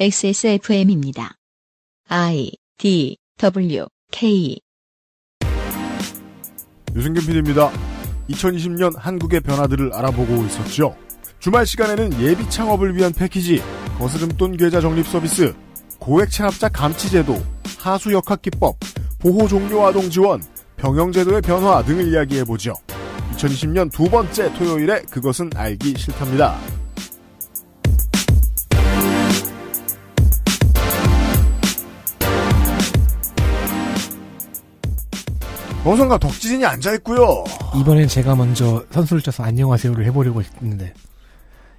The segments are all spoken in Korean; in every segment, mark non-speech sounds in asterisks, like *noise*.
XSFM입니다. I D W K 유승균 PD입니다. 2020년 한국의 변화들을 알아보고 있었죠. 주말 시간에는 예비 창업을 위한 패키지, 거스름돈 계좌 적립 서비스, 고액 체납자 감치 제도, 하수 역학 기법, 보호 종료 아동 지원, 병영 제도의 변화 등을 이야기해 보죠. 2020년 두 번째 토요일에 그것은 알기 싫답니다. 어선가 덕진이 앉아있고요. 이번엔 제가 먼저 선수를 쳐서 안녕하세요를 해보려고 했는데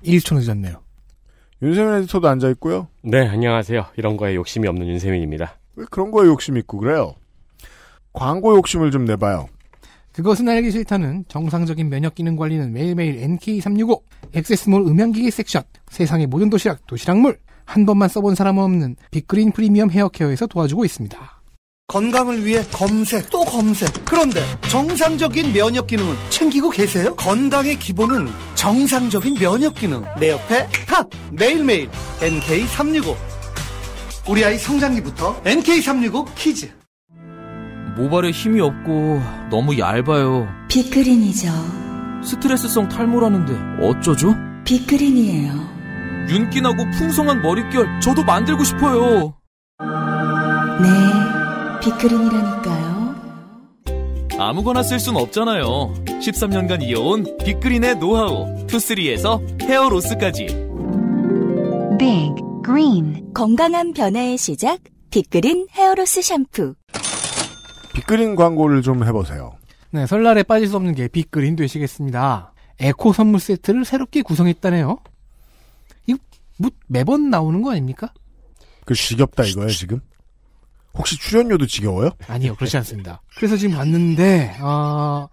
1초 늦었네요. 윤세민 에디터도 앉아있고요. 네, 안녕하세요. 이런 거에 욕심이 없는 윤세민입니다. 왜 그런 거에 욕심 이 있고 그래요? 광고 욕심을 좀 내봐요. 그것은 알기 싫다는 정상적인 면역 기능 관리는 매일매일 NK365, 액세스몰 음향기기 섹션, 세상의 모든 도시락, 도시락물, 한 번만 써본 사람 없는 빅그린 프리미엄 헤어케어에서 도와주고 있습니다. 건강을 위해 검색 또 검색 그런데 정상적인 면역 기능은 챙기고 계세요? 건강의 기본은 정상적인 면역 기능 내 옆에 탑 매일매일 NK365 우리 아이 성장기부터 NK365 키즈 모발에 힘이 없고 너무 얇아요 비크린이죠 스트레스성 탈모라는데 어쩌죠? 비크린이에요 윤기나고 풍성한 머릿결 저도 만들고 싶어요 네 빅그린이라니까요. 아무거나 쓸 순 없잖아요. 13년간 이어온 빅그린의 노하우 투쓰리에서 헤어로스까지. 빅 그린 건강한 변화의 시작 빅그린 헤어로스 샴푸. 빅그린 광고를 좀 해보세요. 네, 설날에 빠질 수 없는 게 빅그린 되시겠습니다. 에코 선물 세트를 새롭게 구성했다네요. 이거 뭐 매번 나오는 거 아닙니까? 그 지겹다 이거예요 지금? 혹시 출연료도 지겨워요? 아니요, 그렇지 않습니다. 그래서 지금 봤는데, 어,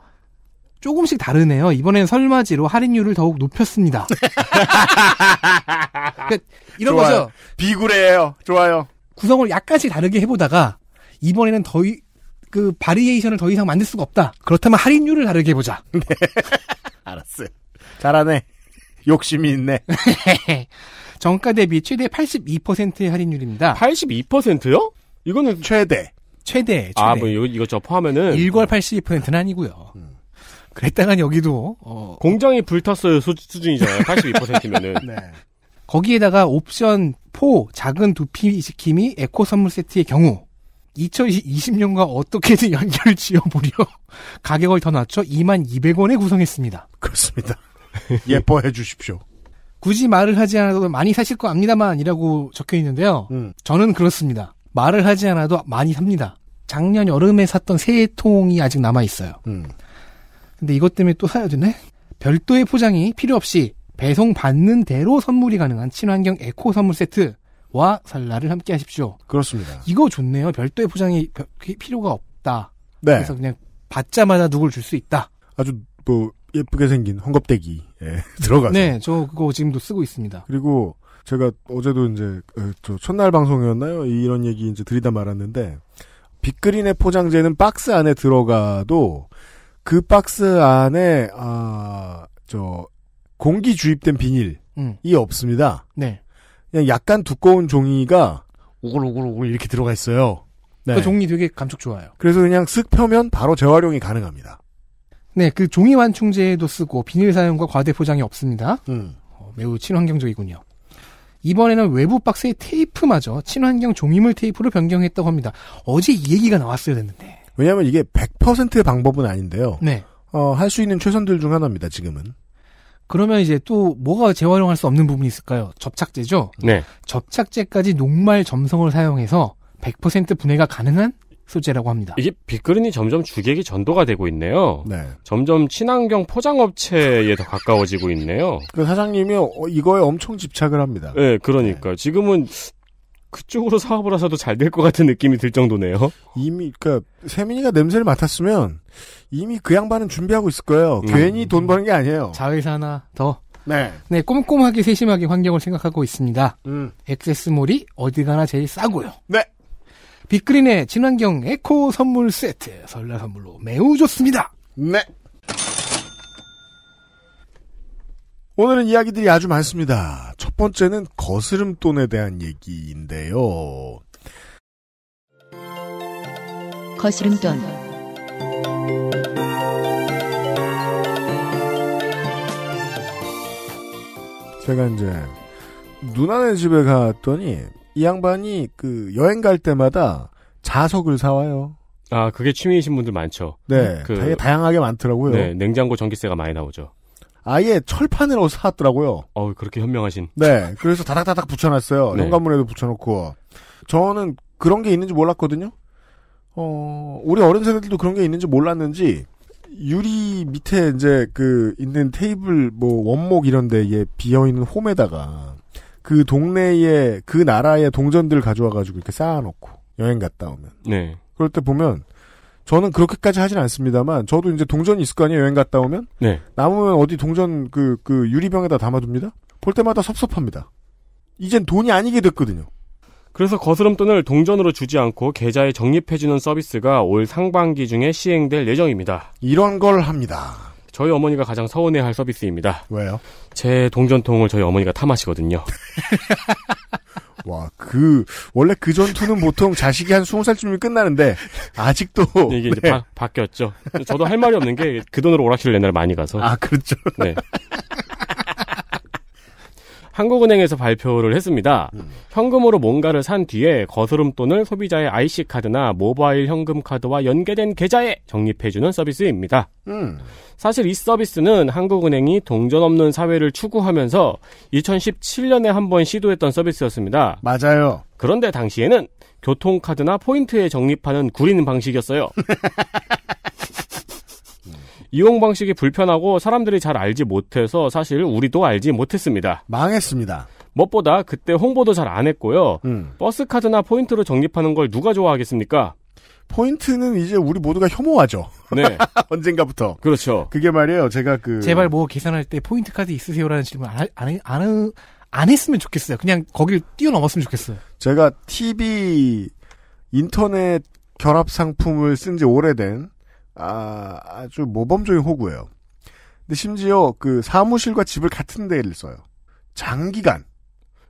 조금씩 다르네요. 이번엔 설맞이로 할인율을 더욱 높였습니다. *laughs* 그러니까 이런 좋아요. 거죠. 비굴해요. 좋아요. 구성을 약간씩 다르게 해보다가, 이번에는 더, 이, 그, 바리에이션을 더 이상 만들 수가 없다. 그렇다면 할인율을 다르게 해보자. *laughs* 네. 알았어요. 잘하네. 욕심이 있네. *laughs* 정가 대비 최대 82%의 할인율입니다. 82%요? 이거는 최대. 최대. 아, 최대. 아, 뭐 이거 이거 저 포함하면은 일괄 82%는 아니고요. 음. 그랬다간 여기도 어, 공장이 불탔어요 수, 준이잖아요 82%면은. *laughs* 네. 거기에다가 옵션 4 작은 두피 시킴이 에코 선물 세트의 경우 2020년과 어떻게든 연결 지어보려 *laughs* 가격을 더 낮춰 2 200원에 구성했습니다. 그렇습니다. *laughs* 예. 예뻐해 주십시오. 굳이 말을 하지 않아도 많이 사실 거 압니다만이라고 적혀 있는데요. 음. 저는 그렇습니다. 말을 하지 않아도 많이 삽니다. 작년 여름에 샀던 세 통이 아직 남아 있어요. 음. 근데 이것 때문에 또 사야 되네? 별도의 포장이 필요 없이 배송받는 대로 선물이 가능한 친환경 에코 선물 세트와 설날을 함께 하십시오. 그렇습니다. 이거 좋네요. 별도의 포장이 필요가 없다. 네. 그래서 그냥 받자마자 누굴 줄 수 있다. 아주 뭐 예쁘게 생긴 헝겊대기 에 예, *laughs* 들어가서. 네, 저 그거 지금도 쓰고 있습니다. 그리고 제가 어제도 이제 저 첫날 방송이었나요? 이런 얘기 이제 드리다 말았는데 빅그린의 포장재는 박스 안에 들어가도 그 박스 안에 아저 공기 주입된 비닐이 음. 없습니다. 네. 그냥 약간 두꺼운 종이가 오글오글오글 이렇게 들어가 있어요. 그 네. 그 종이 되게 감촉 좋아요. 그래서 그냥 쓱 펴면 바로 재활용이 가능합니다. 네, 그 종이 완충제도 쓰고 비닐 사용과 과대 포장이 없습니다. 음. 어, 매우 친환경적이군요. 이번에는 외부 박스의 테이프마저 친환경 종이물 테이프로 변경했다고 합니다. 어제 이 얘기가 나왔어야 됐는데. 왜냐하면 이게 100%의 방법은 아닌데요. 네. 어, 할 수 있는 최선들 중 하나입니다. 지금은. 그러면 이제 또 뭐가 재활용할 수 없는 부분이 있을까요? 접착제죠. 네. 접착제까지 녹말 점성을 사용해서 100% 분해가 가능한 소재라고 합니다. 이게 빅그린이 점점 주객이 전도가 되고 있네요. 네. 점점 친환경 포장업체에 더 가까워지고 있네요. 그 사장님이 어, 이거에 엄청 집착을 합니다. 네, 그러니까. 네. 지금은 그쪽으로 사업을 하셔도 잘 될 것 같은 느낌이 들 정도네요. 이미 그러니까 세민이가 냄새를 맡았으면 이미 그 양반은 준비하고 있을 거예요. 음. 괜히 돈 버는 게 아니에요. 자회사나 더 네. 네, 꼼꼼하게 세심하게 환경을 생각하고 있습니다. 음. 액세스몰이 어디 가나 제일 싸고요. 네. 빅그린의 친환경 에코 선물 세트 설날 선물로 매우 좋습니다. 네. 오늘은 이야기들이 아주 많습니다. 첫 번째는 거스름돈에 대한 얘기인데요. 거스름돈 제가 이제 누나네 집에 갔더니 이 양반이 그 여행 갈 때마다 자석을 사와요. 아, 그게 취미이신 분들 많죠. 네. 그, 되게 다양하게 많더라고요. 네, 냉장고 전기세가 많이 나오죠. 아예 철판으로사왔더라고요어 그렇게 현명하신. 네. 그래서 다닥다닥 붙여놨어요. 네. 현관문에도 붙여놓고. 저는 그런 게 있는지 몰랐거든요. 어, 우리 어른 세대들도 그런 게 있는지 몰랐는지, 유리 밑에 이제 그 있는 테이블 뭐 원목 이런 데에 비어있는 홈에다가 그 동네에 그 나라의 동전들 가져와가지고 이렇게 쌓아놓고 여행 갔다 오면. 네. 그럴 때 보면 저는 그렇게까지 하진 않습니다만 저도 이제 동전이 있을 거 아니에요 여행 갔다 오면. 네. 남으면 어디 동전 그그 그 유리병에다 담아둡니다. 볼 때마다 섭섭합니다. 이젠 돈이 아니게 됐거든요. 그래서 거스름돈을 동전으로 주지 않고 계좌에 적립해주는 서비스가 올 상반기 중에 시행될 예정입니다. 이런 걸 합니다. 저희 어머니가 가장 서운해할 서비스입니다. 왜요? 제 동전통을 저희 어머니가 탐하시거든요. *laughs* 와, 그, 원래 그 전투는 보통 자식이 한 20살쯤이면 끝나는데, 아직도. *laughs* 이게 이제 네. 바, 바뀌었죠. 저도 할 말이 없는 게, 그 돈으로 오락실을 옛날에 많이 가서. 아, 그렇죠. 네. *laughs* 한국은행에서 발표를 했습니다. 음. 현금으로 뭔가를 산 뒤에 거스름 돈을 소비자의 IC카드나 모바일 현금카드와 연계된 계좌에 적립해주는 서비스입니다. 음. 사실 이 서비스는 한국은행이 동전 없는 사회를 추구하면서 2017년에 한 번 시도했던 서비스였습니다. 맞아요. 그런데 당시에는 교통카드나 포인트에 적립하는 구린 방식이었어요. *laughs* 이용 방식이 불편하고 사람들이 잘 알지 못해서 사실 우리도 알지 못했습니다. 망했습니다. 무엇보다 그때 홍보도 잘 안 했고요. 음. 버스 카드나 포인트로 적립하는 걸 누가 좋아하겠습니까? 포인트는 이제 우리 모두가 혐오하죠. 네. *laughs* 언젠가부터. 그렇죠. 그게 말이에요. 제가 그 제발 뭐 계산할 때 포인트 카드 있으세요라는 질문 안 안안안 했으면 좋겠어요. 그냥 거길 뛰어넘었으면 좋겠어요. 제가 TV 인터넷 결합 상품을 쓴 지 오래된 아, 아주 모범적인 호구예요. 근데 심지어 그 사무실과 집을 같은 데를 써요. 장기간.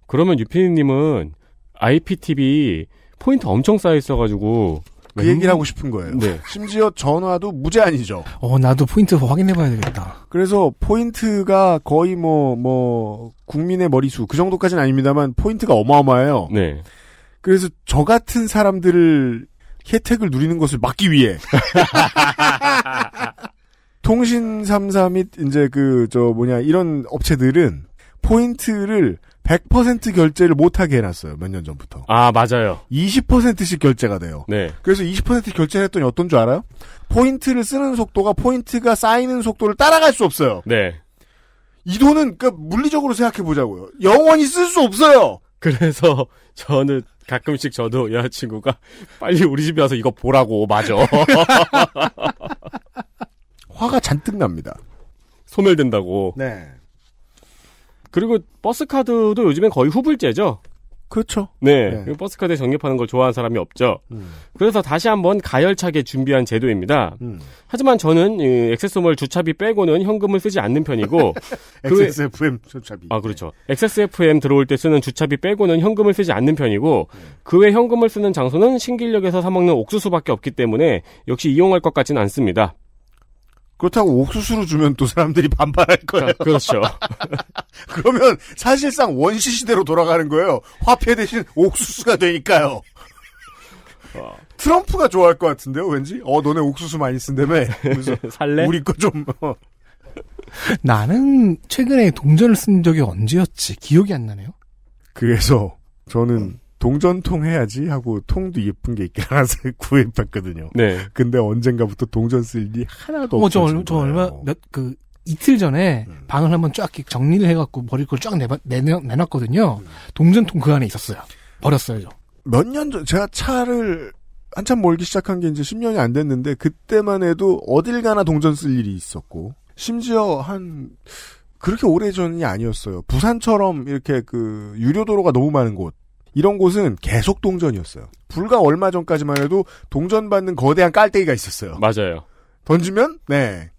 그러면 유피님은 IPTV 포인트 엄청 쌓여 있어가지고 그 음? 얘기를 하고 싶은 거예요. 네. 심지어 전화도 무제한이죠. 어, 나도 포인트 확인해봐야 되겠다. 그래서 포인트가 거의 뭐, 뭐, 국민의 머리수, 그 정도까지는 아닙니다만 포인트가 어마어마해요. 네. 그래서 저 같은 사람들을 혜택을 누리는 것을 막기 위해 *laughs* 통신 3사 및 이제 그 저 뭐냐 이런 업체들은 포인트를 100% 결제를 못하게 해놨어요. 몇 년 전부터. 아, 맞아요. 20%씩 결제가 돼요. 네. 그래서 20%결제 했더니 어떤 줄 알아요? 포인트를 쓰는 속도가 포인트가 쌓이는 속도를 따라갈 수 없어요. 네. 이 돈은, 그니까 러 물리적으로 생각해보자고요. 영원히 쓸 수 없어요! 그래서 저는 가끔씩 저도 여자친구가 빨리 우리 집에 와서 이거 보라고 맞아. *laughs* 화가 잔뜩 납니다. 소멸된다고. 네. 그리고 버스 카드도 요즘엔 거의 후불제죠. 그렇죠. 네. 네. 버스카드에 적립하는 걸 좋아하는 사람이 없죠. 음. 그래서 다시 한번 가열차게 준비한 제도입니다. 음. 하지만 저는 액세스몰 주차비 빼고는 현금을 쓰지 않는 편이고 XSFM *laughs* 그 주차비. 아, 그렇죠. XSFM 네. 들어올 때 쓰는 주차비 빼고는 현금을 쓰지 않는 편이고 음. 네. 그외 현금을 쓰는 장소는 신길역에서 사 먹는 옥수수밖에 없기 때문에 역시 이용할 것 같지는 않습니다. 그렇다고 옥수수로 주면 또 사람들이 *laughs* 반발할 거예요. 아, 그렇죠. *laughs* 그러면 사실상 원시 시대로 돌아가는 거예요. 화폐 대신 옥수수가 되니까요. 어. 트럼프가 좋아할 것 같은데요, 왠지? 어, 너네 옥수수 많이 쓴다며? *laughs* 살래? 우리 거 좀. 어. 나는 최근에 동전을 쓴 적이 언제였지? 기억이 안 나네요. 그래서 저는 동전통 해야지 하고 통도 예쁜 게 있긴 하나 *laughs* 구입했거든요. 네. 근데 언젠가부터 동전 쓸 일이 하나도 없어요. 어, 저, 저 얼마 몇그 이틀 전에 음. 방을 한번 쫙 정리를 해갖고 버릴 걸 쫙 내놨거든요. 음. 동전통 그 안에 있었어요. 버렸어요. 몇년 전 제가 차를 한참 몰기 시작한 게 이제 10년이 안 됐는데 그때만 해도 어딜 가나 동전 쓸 일이 있었고 심지어 한 그렇게 오래 전이 아니었어요. 부산처럼 이렇게 그 유료 도로가 너무 많은 곳. 이런 곳은 계속 동전이었어요. 불과 얼마 전까지만 해도 동전 받는 거대한 깔때기가 있었어요. 맞아요. 던지면 네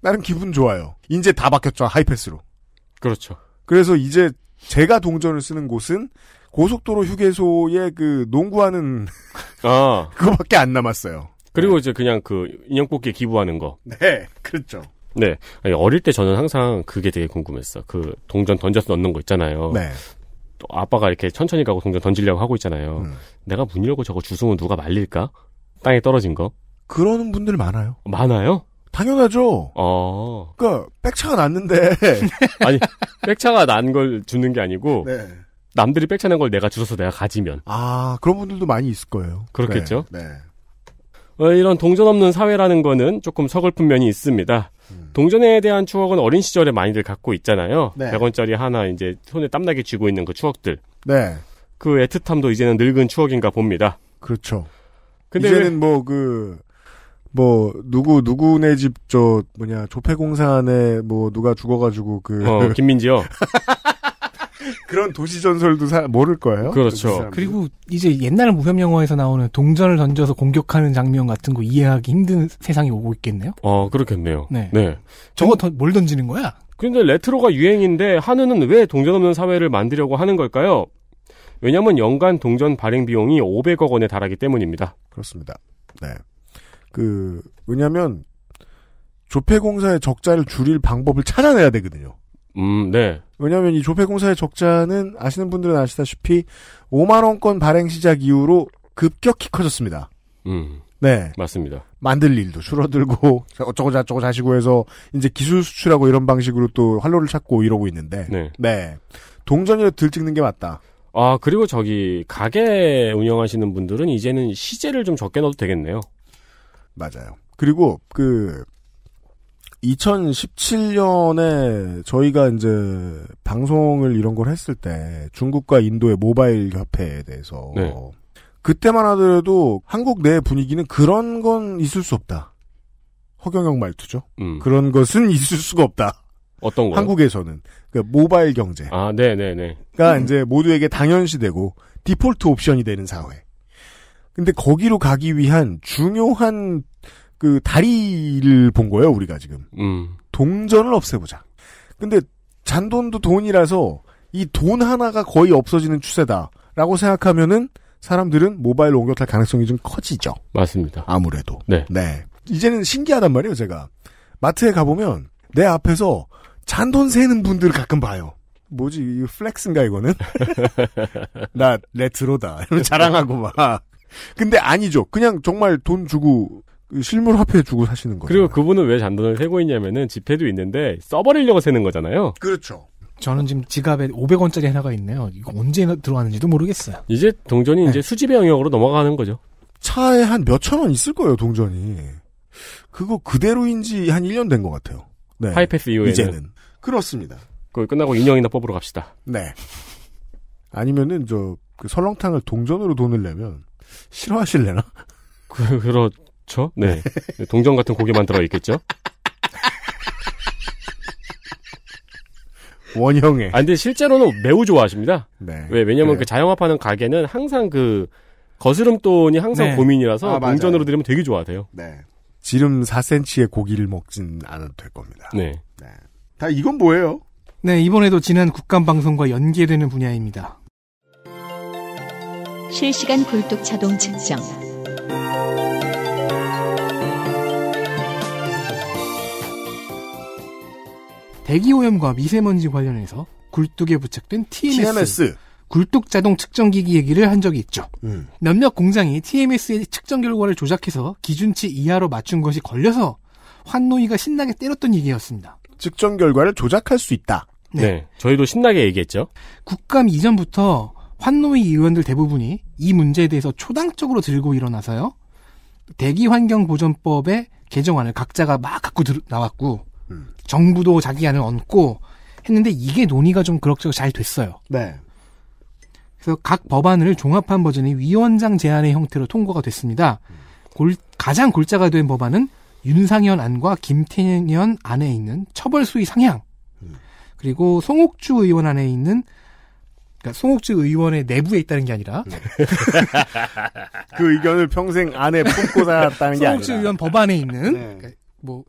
나름 기분 좋아요. 이제 다 바뀌었죠 하이패스로. 그렇죠. 그래서 이제 제가 동전을 쓰는 곳은 고속도로 휴게소에 그 농구하는 아. *laughs* 그거밖에 안 남았어요. 그리고 네. 이제 그냥 그 인형 뽑기에 기부하는 거. 네, 그렇죠. 네. 아니, 어릴 때 저는 항상 그게 되게 궁금했어. 그 동전 던져서 넣는 거 있잖아요. 네. 아빠가 이렇게 천천히 가고 동전 던지려고 하고 있잖아요. 음. 내가 문 열고 저거 주승은 누가 말릴까? 땅에 떨어진 거? 그러는 분들 많아요. 많아요? 당연하죠. 어. 그러니까 백차가 났는데 *laughs* 아니 백차가 난 걸 주는 게 아니고 네. 남들이 백차 낸 걸 내가 주워서 내가 가지면 아 그런 분들도 많이 있을 거예요. 그렇겠죠. 네. 네. 어, 이런 동전 없는 사회라는 거는 조금 서글픈 면이 있습니다. 동전에 대한 추억은 어린 시절에 많이들 갖고 있잖아요. 네. 100원짜리 하나 이제 손에 땀나게 쥐고 있는 그 추억들. 네. 그 애틋함도 이제는 늙은 추억인가 봅니다. 그렇죠. 근데 이제는 뭐그뭐 그, 뭐 누구 누구네 집저 뭐냐 조폐공사 안에 뭐 누가 죽어가지고 그 어, 김민지요. *laughs* 그런 도시 전설도 사, 모를 거예요. 그렇죠. 그 그리고 이제 옛날 무협 영화에서 나오는 동전을 던져서 공격하는 장면 같은 거 이해하기 힘든 세상이 오고 있겠네요. 어, 그렇겠네요. 네. 네. 저거 던, 뭘 던지는 거야? 근데 레트로가 유행인데 한우는 왜 동전 없는 사회를 만들려고 하는 걸까요? 왜냐면 연간 동전 발행 비용이 500억 원에 달하기 때문입니다. 그렇습니다. 네. 그왜냐면 조폐공사의 적자를 줄일 방법을 찾아내야 되거든요. 음, 네. 왜냐하면 이 조폐공사의 적자는 아시는 분들은 아시다시피 5만 원권 발행 시작 이후로 급격히 커졌습니다. 음. 네. 맞습니다. 만들 일도 줄어들고 *laughs* 어쩌고 저쩌고 자시고 해서 이제 기술 수출하고 이런 방식으로 또 활로를 찾고 이러고 있는데 네. 네. 동전이라 들찍는 게 맞다. 아, 그리고 저기 가게 운영하시는 분들은 이제는 시제를 좀 적게 넣어도 되겠네요. 맞아요. 그리고 그 2017년에 저희가 이제 방송을 이런 걸 했을 때 중국과 인도의 모바일 협회에 대해서 네. 그때만 하더라도 한국 내 분위기는 그런 건 있을 수 없다. 허경영 말투죠. 음. 그런 것은 있을 수가 없다. 어떤 거 한국에서는 그러니까 모바일 경제. 아, 네, 네, 네. 그러니까 음. 이제 모두에게 당연시되고 디폴트 옵션이 되는 사회. 근데 거기로 가기 위한 중요한 그 다리를 본 거예요 우리가 지금 음. 동전을 없애보자 근데 잔돈도 돈이라서 이 돈 하나가 거의 없어지는 추세다라고 생각하면은 사람들은 모바일로 옮겨 탈 가능성이 좀 커지죠 맞습니다 아무래도 네. 네 이제는 신기하단 말이에요 제가 마트에 가보면 내 앞에서 잔돈 세는 분들을 가끔 봐요 뭐지 이 플렉스인가 이거는 *laughs* 나 레트로다 자랑하고 막 근데 아니죠. 그냥 정말 돈 주고 그 실물 화폐 주고 사시는 거예요. 그리고 그분은 왜 잔돈을 세고 있냐면은 지폐도 있는데 써버리려고 세는 거잖아요. 그렇죠. 저는 지금 지갑에 500원짜리 하나가 있네요. 이거 언제 들어왔는지도 모르겠어요. 이제 동전이 네. 이제 수집의 영역으로 넘어가는 거죠. 차에 한 몇천 원 있을 거예요, 동전이. 그거 그대로인지 한 1년 된 것 같아요. 네. 하이패스 이후에 이제는. 그렇습니다. 그거 끝나고 인형이나 뽑으러 갑시다. 네. 아니면은 저, 그 설렁탕을 동전으로 돈을 내면 싫어하실래나? 그, 그렇, 그렇죠. 네. 동전 같은 고기만 들어 있겠죠. *laughs* 원형에 아, 근데 실제로는 매우 좋아하십니다. 네. 왜, 왜냐면 네. 그 자영업하는 가게는 항상 그 거스름돈이 항상 네. 고민이라서 아, 동전으로 드리면 되게 좋아하세요. 네. 지름 4cm의 고기를 먹진 않아도 될 겁니다. 네. 네. 다 이건 뭐예요? 네, 이번에도 지난 국감방송과 연계되는 분야입니다. 실시간 굴뚝 자동 측정. 대기오염과 미세먼지 관련해서 굴뚝에 부착된 TMS, TMS. 굴뚝 자동 측정기기 얘기를 한 적이 있죠. 음. 몇몇 공장이 TMS의 측정 결과를 조작해서 기준치 이하로 맞춘 것이 걸려서 환노이가 신나게 때렸던 얘기였습니다. 측정 결과를 조작할 수 있다. 네. 네. 저희도 신나게 얘기했죠. 국감 이전부터 환노이 의원들 대부분이 이 문제에 대해서 초당적으로 들고 일어나서요. 대기환경보전법의 개정안을 각자가 막 갖고 나왔고 정부도 자기 안을 얹고 했는데 이게 논의가 좀 그럭저럭 잘 됐어요. 네. 그래서 각 법안을 종합한 버전이 위원장 제안의 형태로 통과가 됐습니다. 골, 가장 골자가 된 법안은 윤상현 안과 김태년 안에 있는 처벌 수위 상향 그리고 송옥주 의원 안에 있는 그러니까 송옥주 의원의 내부에 있다는 게 아니라 네. *laughs* 그 의견을 평생 안에 품고 살았다는 게 아니라 송옥주 의원 법안에 있는 네. 그러니까 뭐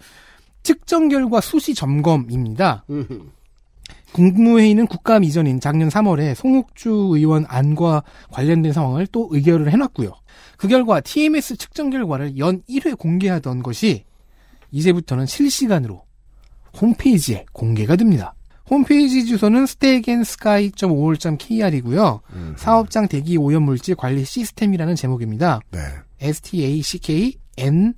측정 결과 수시 점검입니다. 국무회의는 국감 이전인 작년 3월에 송옥주 의원 안과 관련된 상황을 또 의결을 해놨고요. 그 결과 TMS 측정 결과를 연 1회 공개하던 것이 이제부터는 실시간으로 홈페이지에 공개가 됩니다. 홈페이지 주소는 stacksky.5월.kr이고요. 음. 사업장 대기 오염물질 관리 시스템이라는 제목입니다. 네. s t a c k n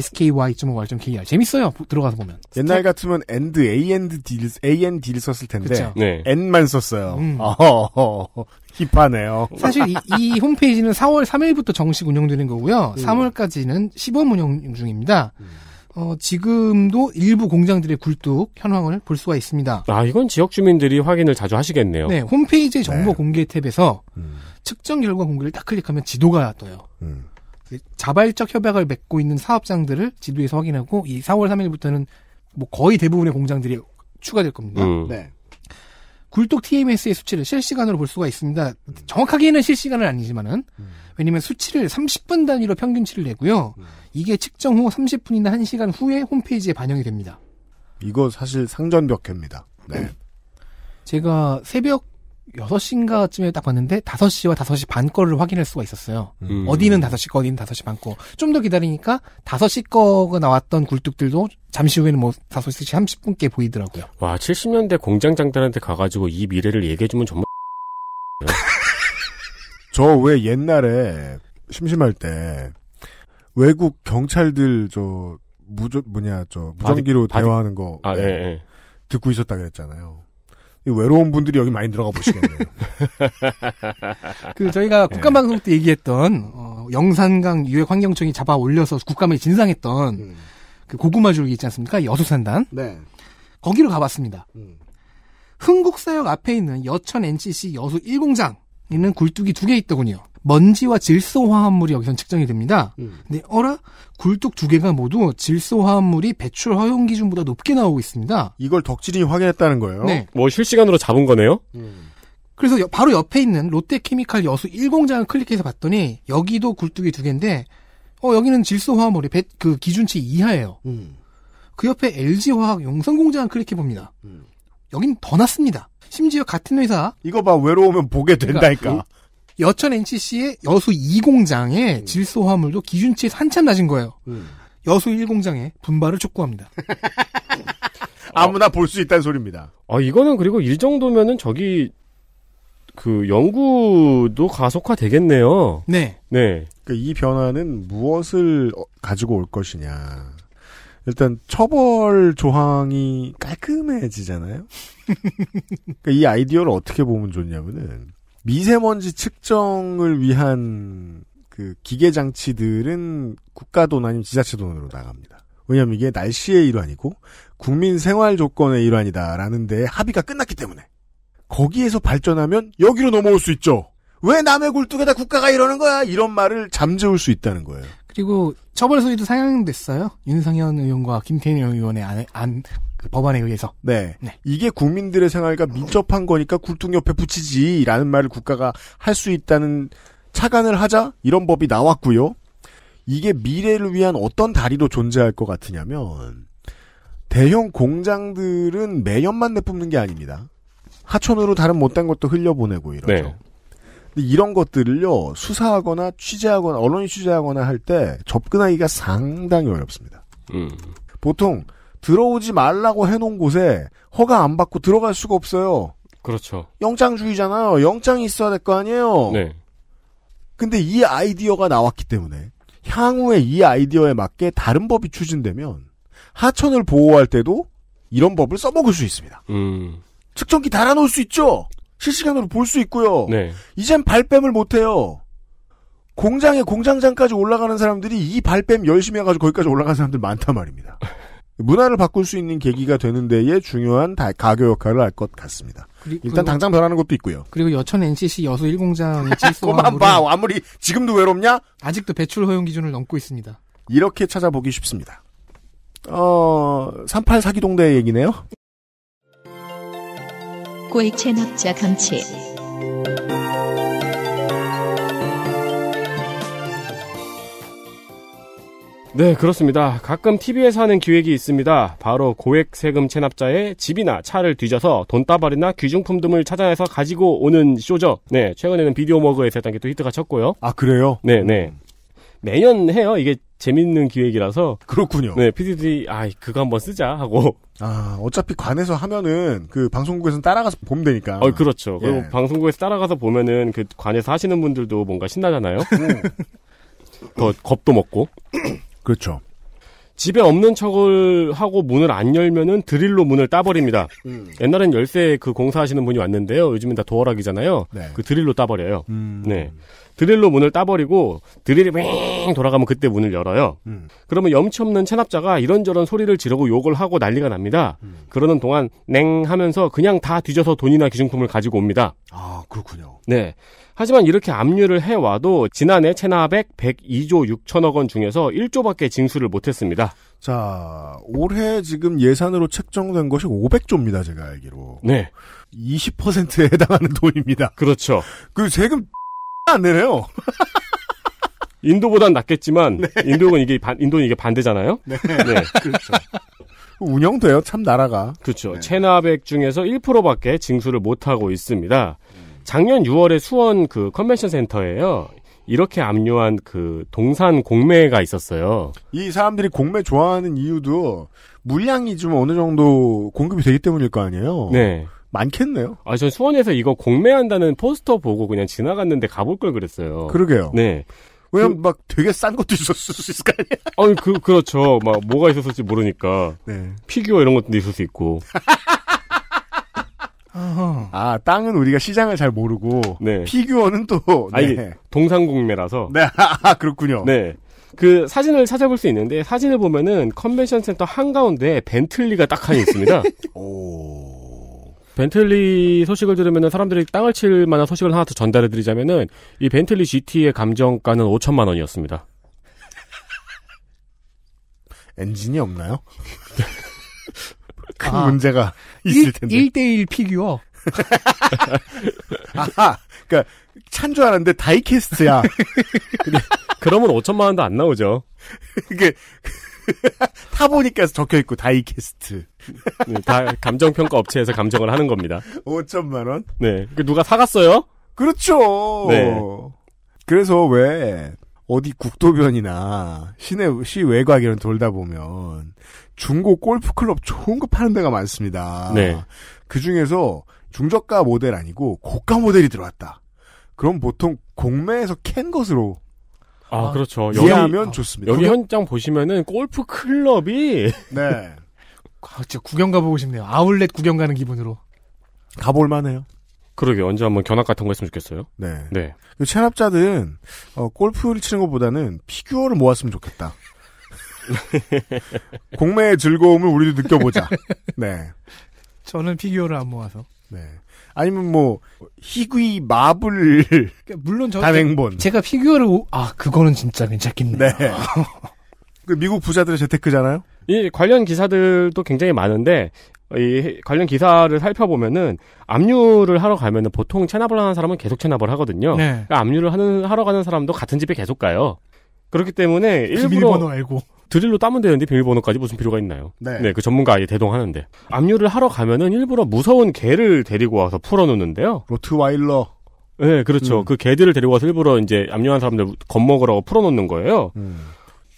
sky.or.kr 재밌어요. 들어가서 보면. 옛날 같으면 and, a and d, a a n d를 썼을 텐데 네. n만 썼어요. 음. 어허허허. 힙하네요. 사실 이, 이, 홈페이지는 4월 3일부터 정식 운영되는 거고요. 음. 3월까지는 시범 운영 중입니다. 음. 어, 지금도 일부 공장들의 굴뚝 현황을 볼 수가 있습니다. 아, 이건 지역 주민들이 확인을 자주 하시겠네요. 네, 홈페이지 정보 네. 공개 탭에서 음. 측정 결과 공개를 딱 클릭하면 지도가 떠요. 음. 그 자발적 협약을 맺고 있는 사업장들을 지도에서 확인하고 이 4월 3일부터는 뭐 거의 대부분의 공장들이 추가될 겁니다. 음. 네. 굴뚝 TMS의 수치를 실시간으로 볼 수가 있습니다. 정확하게는 실시간은 아니지만은 음. 왜냐면 수치를 30분 단위로 평균치를 내고요. 음. 이게 측정 후 30분이나 1시간 후에 홈페이지에 반영이 됩니다. 이거 사실 상전벽해입니다. 네. 제가 새벽 6 시인가쯤에딱 봤는데 5 시와 5시반 거를 확인할 수가 있었어요. 음. 어디는 5시 거, 어디는 5시반 거. 좀 더 기다리니까 5시 거가 나왔던 굴뚝들도 잠시 후에는 뭐5시3 0 분께 보이더라고요. 와, 칠십 년대 공장장들한테 가가지고 이 미래를 얘기해주면 정말. *laughs* 저 왜 옛날에 심심할 때 외국 경찰들 저 무조 뭐냐 저 무전기로 바디, 대화하는 거 아, 네. 네. 듣고 있었다 그랬잖아요. 외로운 분들이 여기 많이 들어가 보시겠네요. *laughs* 그 저희가 국감방송때 얘기했던 어, 영산강 유해 환경청이 잡아 올려서 국감에 진상했던 음. 그 고구마 줄기 있지 않습니까? 여수산단. 네. 거기로 가봤습니다. 음. 흥국사역 앞에 있는 여천 NCC 여수 1공장 있는 굴뚝이 두 개 있더군요. 먼지와 질소화합물이 여기선 측정이 됩니다. 음. 근데 어라 굴뚝 두 개가 모두 질소화합물이 배출 허용 기준보다 높게 나오고 있습니다. 이걸 덕질이 확인했다는 거예요. 네. 뭐 실시간으로 잡은 거네요. 음. 그래서 여, 바로 옆에 있는 롯데케미칼 여수 1공장을 클릭해서 봤더니 여기도 굴뚝이 두 개인데 어 여기는 질소화합물이 배, 그 기준치 이하예요. 음. 그 옆에 LG화학 용성공장을 클릭해 봅니다. 음. 여긴 더 낮습니다. 심지어 같은 회사 이거 봐 외로우면 보게 된다니까 그러니까 여천 NCC의 여수 2공장의 음. 질소화물도 기준치에 한참 낮은 거예요. 음. 여수 1공장의 분발을 촉구합니다. *laughs* 아무나 어. 볼수 있다는 소리입니다. 아, 이거는 그리고 일 정도면은 저기 그 연구도 가속화 되겠네요. 네. 네. 그이 그러니까 변화는 무엇을 가지고 올 것이냐. 일단 처벌 조항이 깔끔해지잖아요. *laughs* 그이 그러니까 아이디어를 어떻게 보면 좋냐면은 미세먼지 측정을 위한 그 기계 장치들은 국가 돈 아니면 지자체 돈으로 나갑니다. 왜냐하면 이게 날씨의 일환이고 국민 생활 조건의 일환이다라는 데 합의가 끝났기 때문에 거기에서 발전하면 여기로 넘어올 수 있죠. 왜 남의 굴뚝에다 국가가 이러는 거야? 이런 말을 잠재울 수 있다는 거예요. 그리고 처벌 소위도 상향됐어요. 윤상현 의원과 김태년 의원의 안, 안그 법안에 의해서. 네. 네. 이게 국민들의 생활과 민첩한 거니까 굴뚝 옆에 붙이지라는 말을 국가가 할 수 있다는 차관을 하자 이런 법이 나왔고요. 이게 미래를 위한 어떤 다리로 존재할 것 같으냐면 대형 공장들은 매년만 내뿜는 게 아닙니다. 하천으로 다른 못된 것도 흘려보내고 이러죠. 네. 근데 이런 것들을요 수사하거나 취재하거나 언론이 취재하거나 할 때 접근하기가 상당히 어렵습니다. 음. 보통 들어오지 말라고 해놓은 곳에 허가 안 받고 들어갈 수가 없어요. 그렇죠. 영장주의잖아요. 영장이 있어야 될 거 아니에요. 네. 근데 이 아이디어가 나왔기 때문에 향후에 이 아이디어에 맞게 다른 법이 추진되면 하천을 보호할 때도 이런 법을 써먹을 수 있습니다. 음. 측정기 달아놓을 수 있죠. 실시간으로 볼 수 있고요. 네. 이젠 발뺌을 못해요. 공장에 공장장까지 올라가는 사람들이 이 발뺌 열심히 해가지고 거기까지 올라가는 사람들 많단 말입니다. *laughs* 문화를 바꿀 수 있는 계기가 되는 데에 중요한 다, 가교 역할을 할 것 같습니다. 그리고, 일단 당장 변하는 것도 있고요. 그리고 여천 NCC 여수 1공장 *laughs* 질소화물 봐. 아무리 지금도 외롭냐? 아직도 배출 허용 기준을 넘고 있습니다. 이렇게 찾아보기 쉽습니다. 어, 38 사기동대 얘기네요. 고액 체납자 감치 네, 그렇습니다. 가끔 TV에서 하는 기획이 있습니다. 바로 고액 세금 체납자의 집이나 차를 뒤져서 돈다발이나 귀중품 등을 찾아내서 가지고 오는 쇼죠. 네, 최근에는 비디오 머그에서 했던 게 또 히트가 쳤고요. 아, 그래요? 네, 네. 음. 매년 해요. 이게 재밌는 기획이라서 그렇군요. 네, 피디들이아 그거 한번 쓰자 하고 아 어차피 관에서 하면은 그 방송국에서 따라가서 보면 되니까. 어 그렇죠. 예. 그리고 방송국에서 따라가서 보면은 그 관에서 하시는 분들도 뭔가 신나잖아요. 음. *laughs* 더 겁도 먹고. 그렇죠. 집에 없는 척을 하고 문을 안 열면은 드릴로 문을 따버립니다. 음. 옛날엔 열쇠 그 공사하시는 분이 왔는데요. 요즘엔다 도어락이잖아요. 네. 그 드릴로 따버려요. 음. 네. 드릴로 문을 따버리고 드릴이 윙 돌아가면 그때 문을 열어요. 음. 그러면 염치 없는 체납자가 이런저런 소리를 지르고 욕을 하고 난리가 납니다. 음. 그러는 동안 냉 하면서 그냥 다 뒤져서 돈이나 기증품을 가지고 옵니다. 아 그렇군요. 네. 하지만 이렇게 압류를 해와도 지난해 체납액 102조 6천억 원 중에서 1조밖에 징수를 못했습니다. 자, 올해 지금 예산으로 책정된 것이 500조입니다, 제가 알기로. 네. 20%에 해당하는 돈입니다. 그렇죠. 그 세금 안 내네요. *laughs* 인도보단 낫겠지만 네. 인도는 이게 반, 인도는 이게 반대잖아요. 네. 네. *laughs* 그렇죠. 운영돼요, 참 나라가. 그렇죠. 네. 체납액 중에서 1%밖에 징수를 못 하고 있습니다. 작년 6월에 수원 그 컨벤션 센터에요. 이렇게 압류한 그 동산 공매가 있었어요. 이 사람들이 공매 좋아하는 이유도 물량이 좀 어느 정도 공급이 되기 때문일 거 아니에요. 네. 많겠네요. 아, 전 수원에서 이거 공매한다는 포스터 보고 그냥 지나갔는데 가볼 걸 그랬어요. 그러게요. 네. 왜냐면 그, 막 되게 싼 것도 있었을 수 있을 거 아니야? *laughs* 아니, 그, 그렇죠. 막 뭐가 있었을지 모르니까. 네. 피규어 이런 것도 있을 수 있고. *laughs* 아, 땅은 우리가 시장을 잘 모르고. 네. 피규어는 또. 네. 아니, 동상공매라서. 네, *laughs* 아, 그렇군요. 네. 그 사진을 찾아볼 수 있는데 사진을 보면은 컨벤션 센터 한가운데 벤틀리가 딱 하나 있습니다. 오. 벤틀리 소식을 들으면 사람들이 땅을 칠 만한 소식을 하나 더 전달해 드리자면은 이 벤틀리 GT의 감정가는 5천만 원이었습니다. 엔진이 없나요? *laughs* 큰 아, 문제가 있을 텐데. 1대1 피규어. *laughs* 아하, 그니까, 찬 줄 알았는데 다이캐스트야. 근데 그러면 5천만 원도 안 나오죠. 이게, *laughs* 타보니까 적혀있고, 다이캐스트. 네, 다 감정 평가 업체에서 감정을 하는 겁니다. 5천만 원? 네. 그 누가 사갔어요? 그렇죠. 네. 그래서 왜 어디 국도변이나 시내 시 외곽 이런 돌다 보면 중고 골프 클럽 좋은 거 파는 데가 많습니다. 네. 그 중에서 중저가 모델 아니고 고가 모델이 들어왔다. 그럼 보통 공매에서 캔 것으로 아, 그렇죠. 이해하면 아, 좋습니다. 여기 현장 보시면은 골프 클럽이 네. *laughs* 아, 진짜 구경 가보고 싶네요. 아울렛 구경 가는 기분으로. 가볼만해요. 그러게 언제 한번 견학 같은 거 했으면 좋겠어요. 네. 네. 그 체납자들은 어, 골프를 치는 것보다는 피규어를 모았으면 좋겠다. *laughs* 공매의 즐거움을 우리도 느껴보자. 네. 저는 피규어를 안 모아서. 네. 아니면 뭐 희귀 마블 그러니까 물론 저 단행본. 제가 피규어를 오... 아 그거는 진짜 괜찮겠네요. 네. 그 미국 부자들의 재테크잖아요. 이 관련 기사들도 굉장히 많은데 이 관련 기사를 살펴보면은 압류를 하러 가면은 보통 체납을 하는 사람은 계속 체납을 하거든요. 네. 그러니까 압류를 하는 하러 가는 사람도 같은 집에 계속 가요. 그렇기 때문에 그 비밀번호 알고 드릴로 따면 되는데 비밀번호까지 무슨 필요가 있나요? 네. 네, 그 전문가 아예 대동하는데 압류를 하러 가면은 일부러 무서운 개를 데리고 와서 풀어놓는데요. 로트와일러. 네, 그렇죠. 음. 그 개들을 데리고 와서 일부러 이제 압류한 사람들 겁먹으라고 풀어놓는 거예요. 음.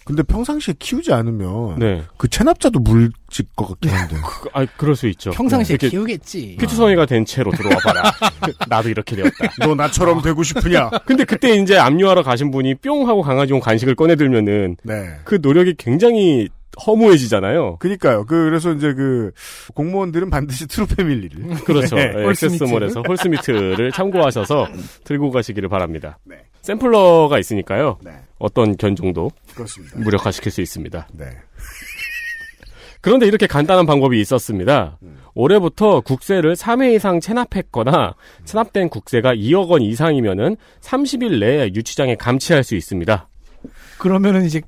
근데 평상시에 키우지 않으면 네. 그 체납자도 물질 것 같긴 한데. *laughs* 그, 아, 그럴 수 있죠. 평상시에 네. 키우겠지. 피투성이가 된 채로 들어와 봐라. *laughs* 나도 이렇게 되었다. 너 나처럼 되고 싶으냐? *laughs* 근데 그때 이제 압류하러 가신 분이 뿅 하고 강아지 용 간식을 꺼내들면은 네. 그 노력이 굉장히 허무해지잖아요. 그니까요. 그, 그래서 이제 그, 공무원들은 반드시 트루 패밀리를. *laughs* 그렇죠. 네. 네. 예, 스몰에서 홀스미트를 참고하셔서 음. 들고 가시기를 바랍니다. 네. 샘플러가 있으니까요. 네. 어떤 견종도. 그렇습니다. 무력화시킬 수 있습니다. 네. *laughs* 그런데 이렇게 간단한 방법이 있었습니다. 음. 올해부터 국세를 3회 이상 체납했거나 체납된 국세가 2억 원 이상이면은 30일 내에 유치장에 감치할 수 있습니다. 그러면은 이제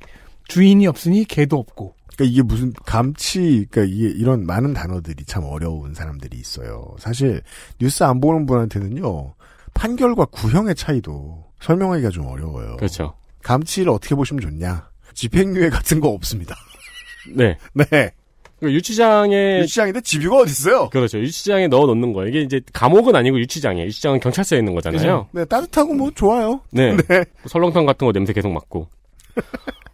주인이 없으니 개도 없고. 그러니까 이게 무슨 감치, 그러니까 이게 이런 많은 단어들이 참 어려운 사람들이 있어요. 사실 뉴스 안 보는 분한테는요 판결과 구형의 차이도 설명하기가 좀 어려워요. 그렇죠. 감치를 어떻게 보시면 좋냐? 집행유예 같은 거 없습니다. *laughs* 네. *laughs* 네. 그러니까 유치장에 유치장인데 집유가 어디 있어요? 그렇죠. 유치장에 넣어 놓는 거예요. 이게 이제 감옥은 아니고 유치장이에요. 유치장은 경찰서에 있는 거잖아요. 그렇죠. 네, 따뜻하고 뭐 좋아요. 네. *laughs* 네. 설렁탕 같은 거 냄새 계속 맡고.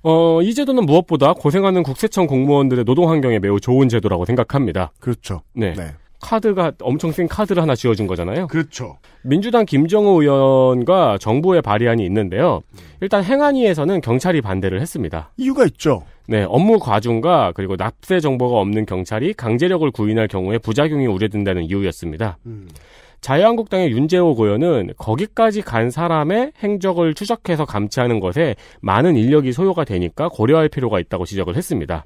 어, 이 제도는 무엇보다 고생하는 국세청 공무원들의 노동 환경에 매우 좋은 제도라고 생각합니다. 그렇죠. 네. 네. 카드가 엄청 센 카드를 하나 지어준 거잖아요. 그렇죠. 민주당 김정우 의원과 정부의 발의안이 있는데요. 일단 행안위에서는 경찰이 반대를 했습니다. 이유가 있죠. 네, 업무 과중과 그리고 납세 정보가 없는 경찰이 강제력을 구인할 경우에 부작용이 우려된다는 이유였습니다. 음. 자유한국당의 윤재호 고원은 거기까지 간 사람의 행적을 추적해서 감치하는 것에 많은 인력이 소요가 되니까 고려할 필요가 있다고 지적을 했습니다.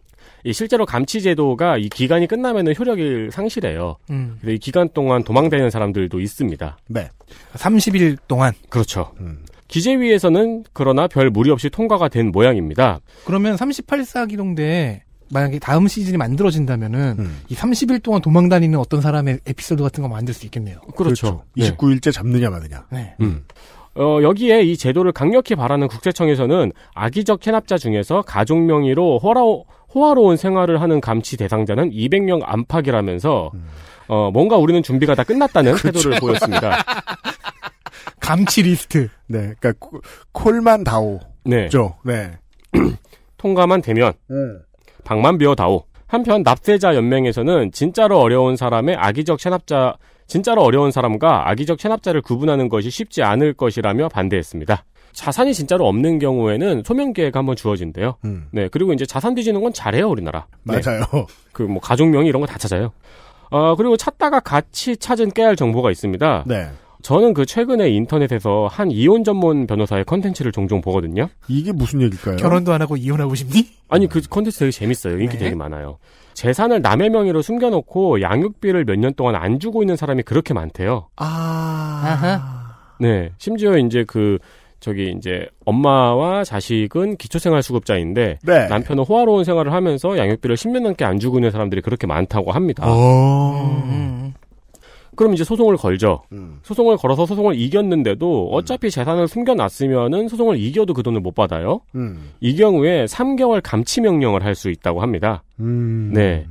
실제로 감치 제도가 이 기간이 끝나면 효력이 상실해요. 음. 그래서 이 기간 동안 도망다니는 사람들도 있습니다. 네. 30일 동안. 그렇죠. 음. 기재위에서는 그러나 별 무리 없이 통과가 된 모양입니다. 그러면 38사 기동대 만약에 다음 시즌이 만들어진다면은 음. 이 30일 동안 도망 다니는 어떤 사람의 에피소드 같은 거 만들 수 있겠네요. 그렇죠. 그렇죠. 29일째 예. 잡느냐 마느냐. 네. 음. 음. 어, 여기에 이 제도를 강력히 바라는 국세청에서는 악의적 체납자 중에서 가족 명의로 호라호, 호화로운 생활을 하는 감치 대상자는 200명 안팎이라면서 음. 어, 뭔가 우리는 준비가 다 끝났다는 *laughs* 그렇죠. 태도를 보였습니다. *laughs* 감치 리스트. 네. 그러니까 콜만 다오. 네. 죠. 네. *clears throat* 통과만 되면 음. 방만 비어다오 한편 납세자 연맹에서는 진짜로 어려운 사람의 악의적 체납자 진짜로 어려운 사람과 악의적 체납자를 구분하는 것이 쉽지 않을 것이라며 반대했습니다. 자산이 진짜로 없는 경우에는 소명 계획 한번 주어진대요. 음. 네, 그리고 이제 자산 뒤지는 건 잘해요 우리나라. 네. 맞아요. 네. *laughs* 그뭐 가족명의 이런 거 다 찾아요. 어, 그리고 찾다가 같이 찾은 깨알 정보가 있습니다. 네. 저는 그 최근에 인터넷에서 한 이혼 전문 변호사의 컨텐츠를 종종 보거든요. 이게 무슨 얘기일까요? 결혼도 안 하고 이혼하고 싶니? 아니 그 컨텐츠 되게 재밌어요. 인기 네. 되게 많아요. 재산을 남의 명의로 숨겨놓고 양육비를 몇 년 동안 안 주고 있는 사람이 그렇게 많대요. 아. 아하. 네. 심지어 이제 그 저기 이제 엄마와 자식은 기초생활수급자인데 네. 남편은 호화로운 생활을 하면서 양육비를 10년 넘게 안 주고 있는 사람들이 그렇게 많다고 합니다. 어. 음. 음, 음. 그럼 이제 소송을 걸죠. 음. 소송을 걸어서 소송을 이겼는데도 음. 어차피 음. 재산을 숨겨놨으면은 소송을 이겨도 그 돈을 못 받아요. 음. 이 경우에 3개월 감치 명령을 할 수 있다고 합니다. 음. 네.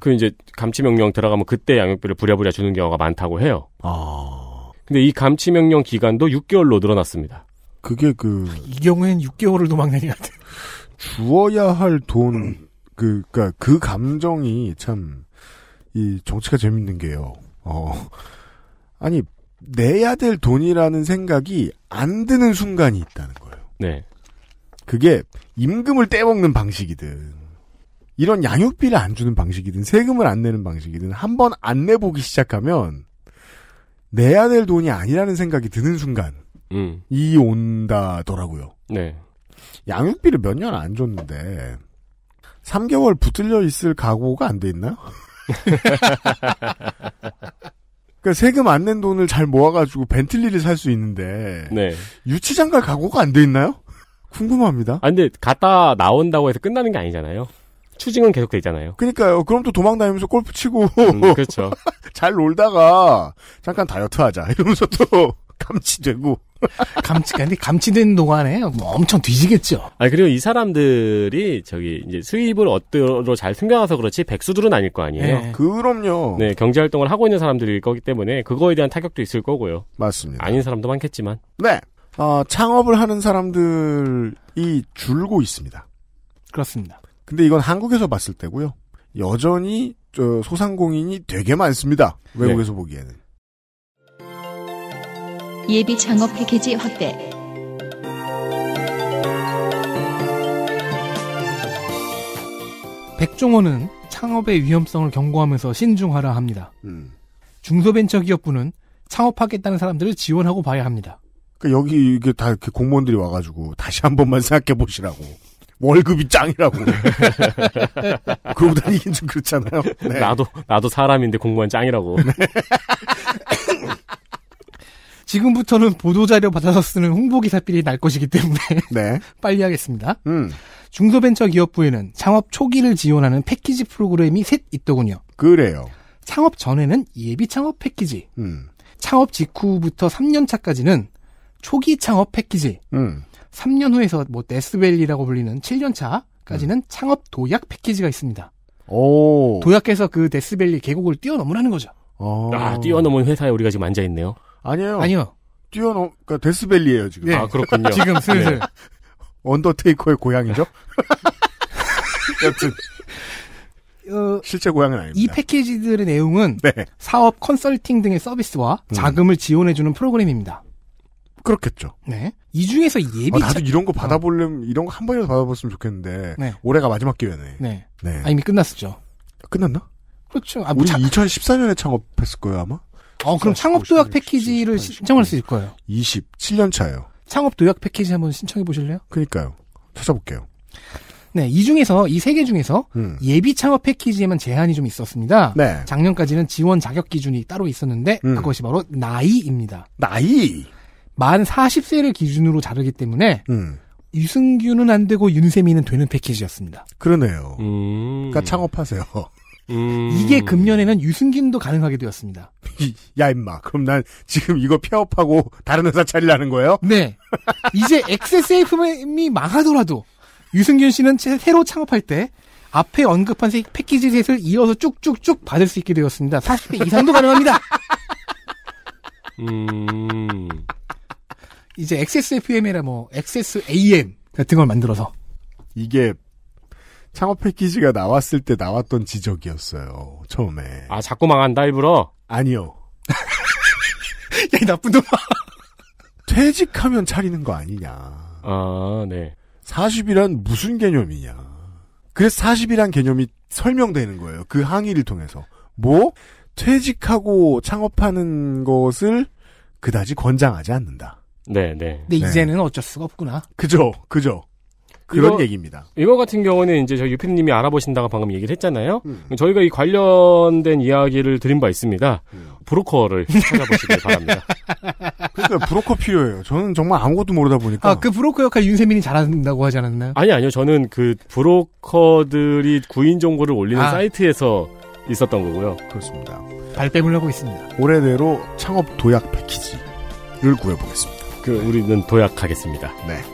그 이제 감치 명령 들어가면 그때 양육비를 부랴부랴 주는 경우가 많다고 해요. 아. 근데 이 감치 명령 기간도 6개월로 늘어났습니다. 그게 그 이 경우엔 6개월을 도망가니 같 주어야 할 돈, 그, 그그 그러니까 감정이 참, 이 정치가 재밌는 게요. 어, 아니, 내야 될 돈이라는 생각이 안 드는 순간이 있다는 거예요. 네. 그게 임금을 떼먹는 방식이든, 이런 양육비를 안 주는 방식이든, 세금을 안 내는 방식이든, 한번 안 내보기 시작하면, 내야 될 돈이 아니라는 생각이 드는 순간, 음. 이 온다더라고요. 네. 양육비를 몇 년 안 줬는데, 3개월 붙들려 있을 각오가 안 돼 있나요? *laughs* 그러니까 세금 안 낸 돈을 잘 모아가지고 벤틀리를 살 수 있는데 네. 유치장 갈 각오가 안 돼 있나요? 궁금합니다. 아 근데 갔다 나온다고 해서 끝나는 게 아니잖아요. 추징은 계속 되잖아요 그러니까요. 그럼 또 도망 다니면서 골프 치고 음, 그렇죠. *laughs* 잘 놀다가 잠깐 다이어트 하자 이러면서 또 *laughs* 감치되고 감치, 근데 감치된 동안에 뭐 엄청 뒤지겠죠. 아 그리고 이 사람들이 저기 이제 수입을 어떠로 잘 숨겨놔서 그렇지 백수들은 아닐 거 아니에요. 네. 그럼요. 네, 경제 활동을 하고 있는 사람들일 거기 때문에 그거에 대한 타격도 있을 거고요. 맞습니다. 아닌 사람도 많겠지만. 네. 어, 창업을 하는 사람들이 줄고 있습니다. 그렇습니다. 근데 이건 한국에서 봤을 때고요. 여전히 소상공인이 되게 많습니다. 네. 외국에서 네. 보기에는. 예비 창업 패키지 확대. 백종원은 창업의 위험성을 경고하면서 신중하라 합니다. 음. 중소벤처기업부는 창업하겠다는 사람들을 지원하고 봐야 합니다. 그러니까 여기 이게 다 이렇게 공무원들이 와가지고 다시 한 번만 생각해 보시라고. 월급이 짱이라고. *laughs* 그러고 다니긴 좀 그렇잖아요. 네. 나도, 나도 사람인데 공무원 짱이라고. *laughs* 지금부터는 보도자료 받아서 쓰는 홍보기사필이 날 것이기 때문에 *laughs* 네. 빨리 하겠습니다. 음. 중소벤처기업부에는 창업 초기를 지원하는 패키지 프로그램이 셋 있더군요. 그래요. 창업 전에는 예비 창업 패키지, 음. 창업 직후부터 3년 차까지는 초기 창업 패키지, 음. 3년 후에서 뭐 데스밸리라고 불리는 7년 차까지는 음. 창업 도약 패키지가 있습니다. 오. 도약해서 그 데스밸리 계곡을 뛰어넘으라는 거죠. 어. 아, 뛰어넘은 회사에 우리가 지금 앉아 있네요. 아니에요. 아니요. 뛰어넘, 그러니까 데스밸리에요 지금. 네. 아 그렇군요. 지금 슬슬 네. 언더테이커의 고향이죠. *laughs* 여튼 어, 실제 고향은 아닙니다. 이 패키지들의 내용은 네. 사업 컨설팅 등의 서비스와 음. 자금을 지원해주는 프로그램입니다. 그렇겠죠. 네. 이 중에서 예비. 아, 나도 이런 거받아볼려면 어. 이런 거 한 번이라도 받아봤으면 좋겠는데 네. 올해가 마지막 기회네. 네. 네. 아 이미 끝났었죠. 끝났나? 그렇죠. 아, 뭐 우리 차... 2014년에 창업했을 거예요 아마. 어, 그럼 어, 창업 도약 패키지를 20, 신청할 수 있을 거예요. 27년 차예요. 창업 도약 패키지 한번 신청해 보실래요? 그니까요. 찾아볼게요. 네, 이 중에서 이 세 개 중에서 음. 예비 창업 패키지에만 제한이 좀 있었습니다. 네. 작년까지는 지원 자격 기준이 따로 있었는데 음. 그것이 바로 나이입니다. 나이. 만 40세를 기준으로 자르기 때문에 음. 유승규는 안 되고 윤세미는 되는 패키지였습니다. 그러네요. 음. 그러니까 창업하세요. 음... 이게 금년에는 유승균도 가능하게 되었습니다. *laughs* 야 임마 그럼 난 지금 이거 폐업하고 다른 회사 차리라는 거예요? 네. 이제 XSFM이 망하더라도 유승균 씨는 새로 창업할 때 앞에 언급한 패키지 셋을 이어서 쭉쭉쭉 받을 수 있게 되었습니다. 40대 이상도 가능합니다. 음... 이제 XSFM이라 뭐 XSAM 같은 걸 만들어서 이게 창업 패키지가 나왔을 때 나왔던 지적이었어요. 처음에. 아 자꾸 망한다 일부러? 아니요. *laughs* 야 이 나쁜 놈아. *laughs* 퇴직하면 차리는 거 아니냐. 아 네. 40이란 무슨 개념이냐. 그래서 40이란 개념이 설명되는 거예요. 그 항의를 통해서. 뭐? 퇴직하고 창업하는 것을 그다지 권장하지 않는다. 네네. 네. 근데 네. 이제는 어쩔 수가 없구나. 그죠, 그죠. 그런 이거, 얘기입니다. 이거 같은 경우는 이제 저희 유피님이 알아보신다고 방금 얘기를 했잖아요. 음. 저희가 이 관련된 이야기를 드린 바 있습니다. 음. 브로커를 찾아보시길 *laughs* 바랍니다. 그러니까 브로커 필요해요. 저는 정말 아무것도 모르다 보니까. 아, 그 브로커 역할 윤세민이 잘한다고 하지 않았나요? 아니, 아니요. 저는 그 브로커들이 구인 정보를 올리는 아. 사이트에서 있었던 거고요. 그렇습니다. 발뺌을 하고 있습니다. 올해대로 창업 도약 패키지를 구해보겠습니다. 그, 우리는 도약하겠습니다. 네.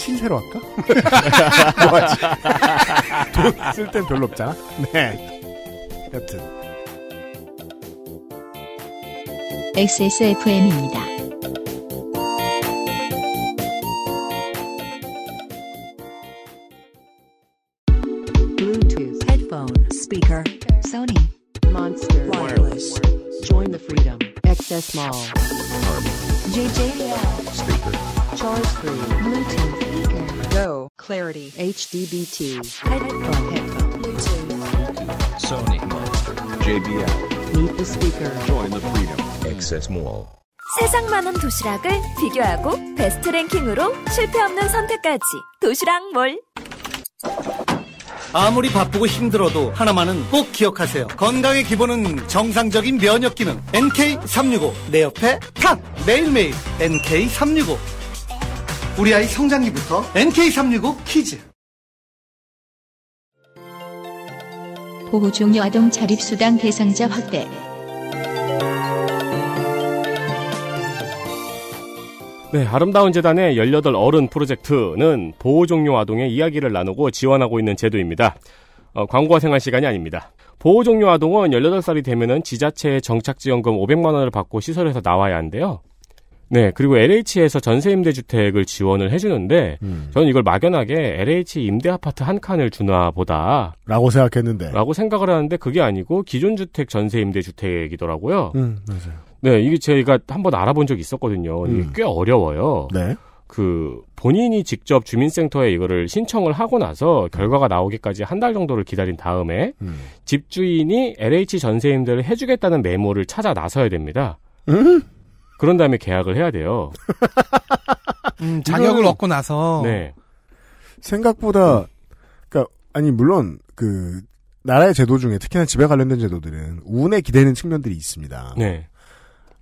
신세로 할까? 뭐하지? 돈쓸 땐 별로 없잖아. 네. 여튼 XSFM입니다. Bluetooth headphone speaker Sony Monster Wireless Join the Freedom XS Mall JJL Speaker Charge 3 clarity, HDBT, headphone, headphone, Bluetooth, Sony Monster, JBL, meet the speaker, join the freedom, access mall. 세상 많은 도시락을 비교하고 베스트 랭킹으로 실패 없는 선택까지 도시락 몰. 아무리 바쁘고 힘들어도 하나만은 꼭 기억하세요. 건강의 기본은 정상적인 면역 기능. NK365. 내 옆에 탑! 매일매일 NK365. 우리 아이 성장기부터 NK365 키즈 보호중 여아동 자립수당 대상자 확대 네, 아름다운 재단의 18 어른 프로젝트는 보호종료 아동의 이야기를 나누고 지원하고 있는 제도입니다. 어, 광고와 생활 시간이 아닙니다. 보호종료 아동은 18살이 되면은 지자체의 정착지원금 500만원을 받고 시설에서 나와야 한대요 네, 그리고 LH에서 전세 임대주택을 지원을 해주는데, 음. 저는 이걸 막연하게 LH 임대 아파트 한 칸을 주나 보다. 라고 생각했는데. 라고 생각을 하는데, 그게 아니고, 기존 주택 전세 임대주택이더라고요. 음, 맞아요. 네, 이게 제가 한번 알아본 적이 있었거든요. 음. 이게 꽤 어려워요. 네. 그, 본인이 직접 주민센터에 이거를 신청을 하고 나서 결과가 나오기까지 한 달 정도를 기다린 다음에, 음. 집주인이 LH 전세 임대를 해주겠다는 메모를 찾아 나서야 됩니다. 음? 그런 다음에 계약을 해야 돼요. *laughs* 음, 자격을 얻고 나서 네. 생각보다 그러니까 아니 물론 그 나라의 제도 중에 특히나 집에 관련된 제도들은 운에 기대는 측면들이 있습니다. 네.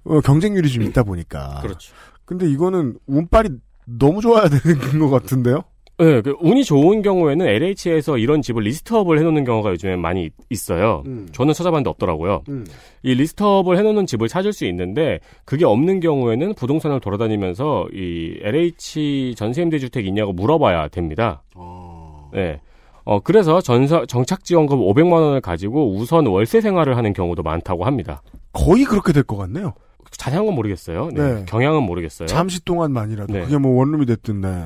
어, 경쟁률이 좀 있다 보니까. 그렇죠. 근데 이거는 운빨이 너무 좋아야 되는 것 같은데요? 네, 그 운이 좋은 경우에는 LH에서 이런 집을 리스트업을 해놓는 경우가 요즘에 많이 있어요. 음. 저는 찾아봤는데 없더라고요. 음. 이 리스트업을 해놓는 집을 찾을 수 있는데 그게 없는 경우에는 부동산을 돌아다니면서 이 LH 전세임대주택 있냐고 물어봐야 됩니다. 어. 네. 어, 그래서 전사, 정착지원금 500만 원을 가지고 우선 월세 생활을 하는 경우도 많다고 합니다. 거의 그렇게 될 것 같네요. 자세한 건 모르겠어요. 네. 네. 경향은 모르겠어요. 잠시 동안만이라도 네. 그게 뭐 원룸이 됐든 네.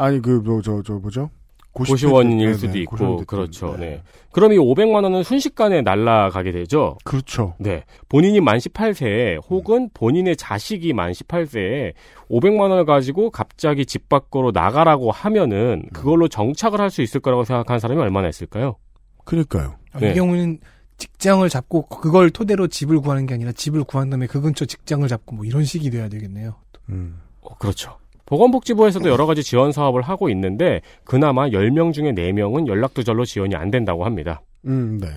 아니 그 뭐 저저 저 뭐죠? 고시원일 네, 네, 수도 네네, 있고 그렇죠. 네. 네. 그럼 이 500만 원은 순식간에 날라가게 되죠. 그렇죠. 네. 본인이 만1 8세 혹은 본인의 자식이 만 18세에 500만 원을 가지고 갑자기 집 밖으로 나가라고 하면은 그걸로 정착을 할 수 있을 거라고 생각하는 사람이 얼마나 있을까요? 그러니까요. 네. 이 경우는 직장을 잡고 그걸 토대로 집을 구하는 게 아니라 집을 구한 다음에 그 근처 직장을 잡고 뭐 이런 식이 돼야 되겠네요. 음. 어, 그렇죠. 보건복지부에서도 여러 가지 지원 사업을 하고 있는데 그나마 10명 중에 4명은 연락두절로 지원이 안 된다고 합니다. 음, 네.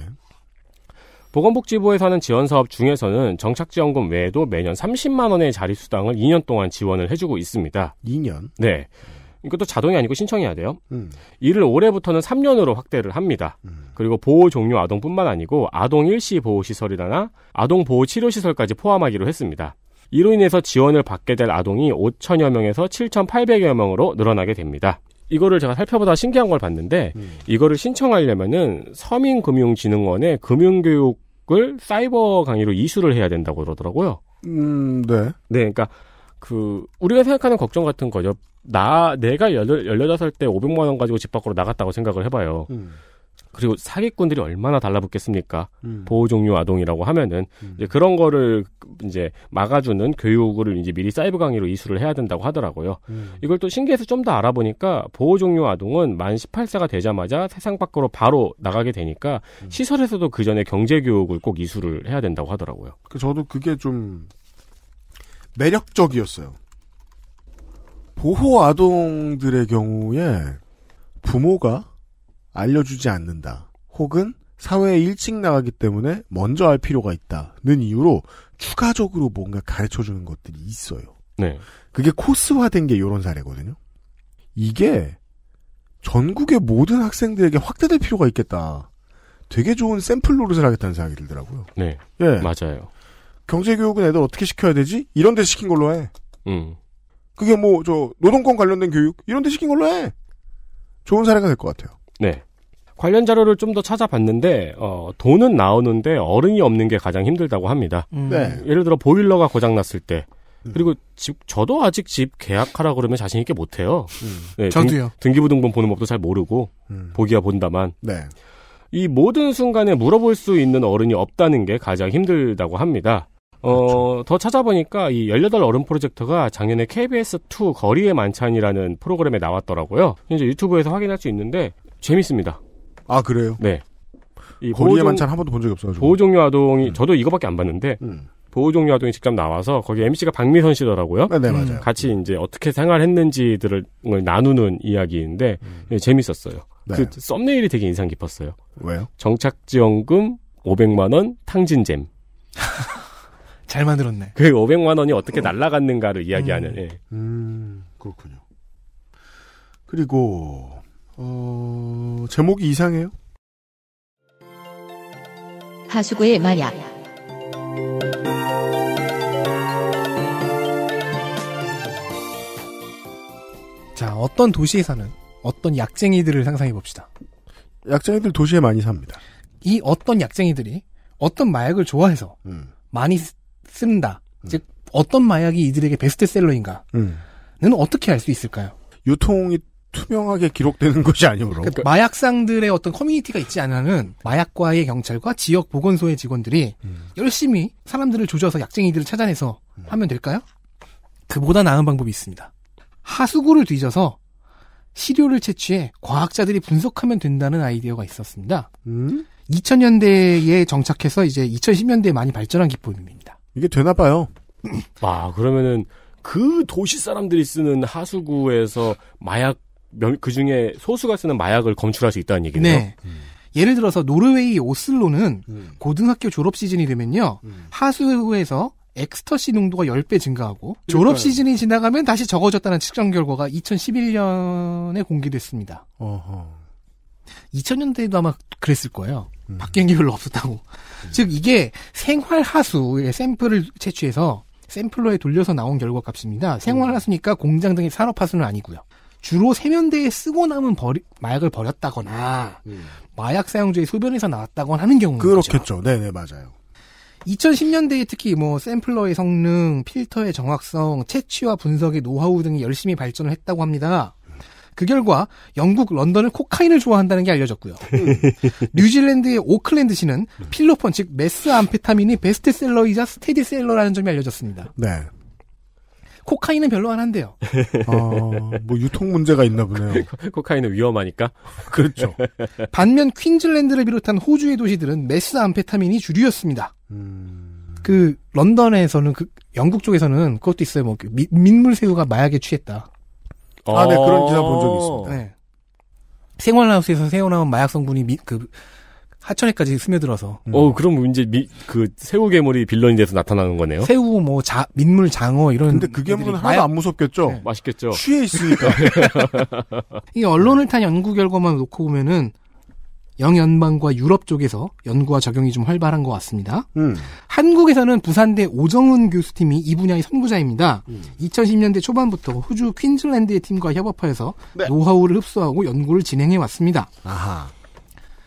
보건복지부에서 하는 지원 사업 중에서는 정착지원금 외에도 매년 30만 원의 자립수당을 2년 동안 지원을 해주고 있습니다. 2년? 네. 이것도 자동이 아니고 신청해야 돼요. 음. 이를 올해부터는 3년으로 확대를 합니다. 음. 그리고 보호 종류 아동뿐만 아니고 아동 일시 보호 시설이나 아동 보호 치료 시설까지 포함하기로 했습니다. 이로 인해서 지원을 받게 될 아동이 5천여 명에서 7,800여 명으로 늘어나게 됩니다. 이거를 제가 살펴보다 신기한 걸 봤는데 음. 이거를 신청하려면은 서민금융진흥원에 금융교육을 사이버 강의로 이수를 해야 된다고 그러더라고요. 음, 네. 네, 그러니까 그 우리가 생각하는 걱정 같은 거죠. 나 내가 열여덟 살때 500만 원 가지고 집 밖으로 나갔다고 생각을 해봐요. 음. 그리고 사기꾼들이 얼마나 달라붙겠습니까? 음. 보호 종류 아동이라고 하면은 음. 이제 그런 거를 이제 막아주는 교육을 이제 미리 사이버 강의로 이수를 해야 된다고 하더라고요. 음. 이걸 또 신기해서 좀 더 알아보니까 보호 종류 아동은 만 18세가 되자마자 세상 밖으로 바로 나가게 되니까 음. 시설에서도 그 전에 경제 교육을 꼭 이수를 해야 된다고 하더라고요. 그 저도 그게 좀 매력적이었어요. 보호 아동들의 경우에 부모가 알려주지 않는다. 혹은 사회에 일찍 나가기 때문에 먼저 알 필요가 있다는 이유로 추가적으로 뭔가 가르쳐 주는 것들이 있어요. 네. 그게 코스화된 게 이런 사례거든요. 이게 전국의 모든 학생들에게 확대될 필요가 있겠다. 되게 좋은 샘플 노릇을 하겠다는 생각이 들더라고요. 네. 예. 맞아요. 경제교육은 애들 어떻게 시켜야 되지? 이런 데 시킨 걸로 해. 음. 그게 뭐, 저, 노동권 관련된 교육? 이런 데 시킨 걸로 해. 좋은 사례가 될 것 같아요. 네. 관련 자료를 좀 더 찾아봤는데 어, 돈은 나오는데 어른이 없는 게 가장 힘들다고 합니다. 음. 네. 예를 들어 보일러가 고장 났을 때 음. 그리고 집 저도 아직 집 계약하라 그러면 자신 있게 못 해요. 음. 네, 저도요. 등, 기부등본 보는 법도 잘 모르고 음. 보기야 본다만. 네. 이 모든 순간에 물어볼 수 있는 어른이 없다는 게 가장 힘들다고 합니다. 어, 그렇죠. 더 찾아보니까 이18 어른 프로젝트가 작년에 KBS2 거리의 만찬이라는 프로그램에 나왔더라고요. 이제 유튜브에서 확인할 수 있는데 재밌습니다. 아 그래요? 네. 이 거리의 보호종, 만찬 한 번도 본 적이 없어요. 보호종류 아동이 음. 저도 이거밖에 안 봤는데 음. 보호종류 아동이 직접 나와서 거기 MC가 박미선 씨더라고요. 네, 네 음. 맞아요. 같이 이제 어떻게 생활했는지들을 나누는 이야기인데 음. 예, 재밌었어요. 네. 그 썸네일이 되게 인상 깊었어요. 왜요? 정착지원금 500만 원 탕진잼. *laughs* 잘 만들었네. 그 500만 원이 어떻게 어. 날라갔는가를 이야기하는. 음, 예. 음, 그렇군요. 그리고 어, 제목이 이상해요? 하수구의 마약. 자, 어떤 도시에 사는 어떤 약쟁이들을 상상해 봅시다. 약쟁이들 도시에 많이 삽니다. 이 어떤 약쟁이들이 어떤 마약을 좋아해서 음. 많이 쓴다. 음. 즉 어떤 마약이 이들에게 베스트셀러인가는 음. 어떻게 알 수 있을까요? 유통이 투명하게 기록되는 *laughs* 것이 아니므로 그러니까 마약상들의 어떤 커뮤니티가 있지 않으면 마약과의 경찰과 지역 보건소의 직원들이 음. 열심히 사람들을 조져서 약쟁이들을 찾아내서 음. 하면 될까요? 그보다 나은 방법이 있습니다. 하수구를 뒤져서 시료를 채취해 과학자들이 분석하면 된다는 아이디어가 있었습니다. 음? 2000년대에 정착해서 이제 2010년대에 많이 발전한 기법입니다. 이게 되나 봐요. 아, 그러면은 그 도시 사람들이 쓰는 하수구에서 마약 그 중에 소수가 쓰는 마약을 검출할 수 있다는 얘기네요. 네. 음. 예를 들어서 노르웨이 오슬로는 음. 고등학교 졸업 시즌이 되면요. 음. 하수에서 엑스터시 농도가 10배 증가하고 그러니까요. 졸업 시즌이 지나가면 다시 적어졌다는 측정 결과가 2011년에 공개됐습니다. 어허. 2000년대에도 아마 그랬을 거예요. 음. 바뀐 게 별로 없었다고. 음. 즉 이게 생활 하수의 샘플을 채취해서 샘플러에 돌려서 나온 결과 값입니다. 생활 음. 하수니까 공장 등의 산업 하수는 아니고요. 주로 세면대에 쓰고 남은 버리, 마약을 버렸다거나 음. 마약 사용자의 소변에서 나왔다거나 하는 경우죠. 그렇겠죠. 네, 네, 맞아요. 2010년대에 특히 뭐 샘플러의 성능, 필터의 정확성, 채취와 분석의 노하우 등이 열심히 발전을 했다고 합니다. 그 결과 영국 런던은 코카인을 좋아한다는 게 알려졌고요. *laughs* 뉴질랜드의 오클랜드시는 필로폰 즉 메스 암페타민이 베스트셀러이자 스테디셀러라는 점이 알려졌습니다. 네. 코카인은 별로 안 한대요. 아, *laughs* 뭐 유통 문제가 있나 보네요. *laughs* 코카인은 위험하니까. *laughs* 그렇죠. 반면 퀸즐랜드를 비롯한 호주의 도시들은 메스 암페타민이 주류였습니다. 음... 그 런던에서는 그 영국 쪽에서는 그것도 있어요. 뭐 그 민물새우가 마약에 취했다. 아, 네 그런 어. 기사 본 적이 있습니다. 네. 생활하우스에서 새어 나온 마약 성분이 미, 그 하천에까지 스며들어서. 어, 음. 어, 그럼 이제 미, 그 새우 괴물이 빌런이 돼서 나타나는 거네요. 새우 뭐 자, 민물 장어 이런. 근데 그 괴물은 하나도 안 무섭겠죠. 네. 맛있겠죠. 취해 있으니까. *laughs* 이 언론을 탄 연구 결과만 놓고 보면은 영연방과 유럽 쪽에서 연구와 적용이 좀 활발한 것 같습니다. 음. 한국에서는 부산대 오정은 교수팀이 이 분야의 선구자입니다. 음. 2010년대 초반부터 호주 퀸즐랜드의 팀과 협업하여서 네. 노하우를 흡수하고 연구를 진행해 왔습니다. 아하.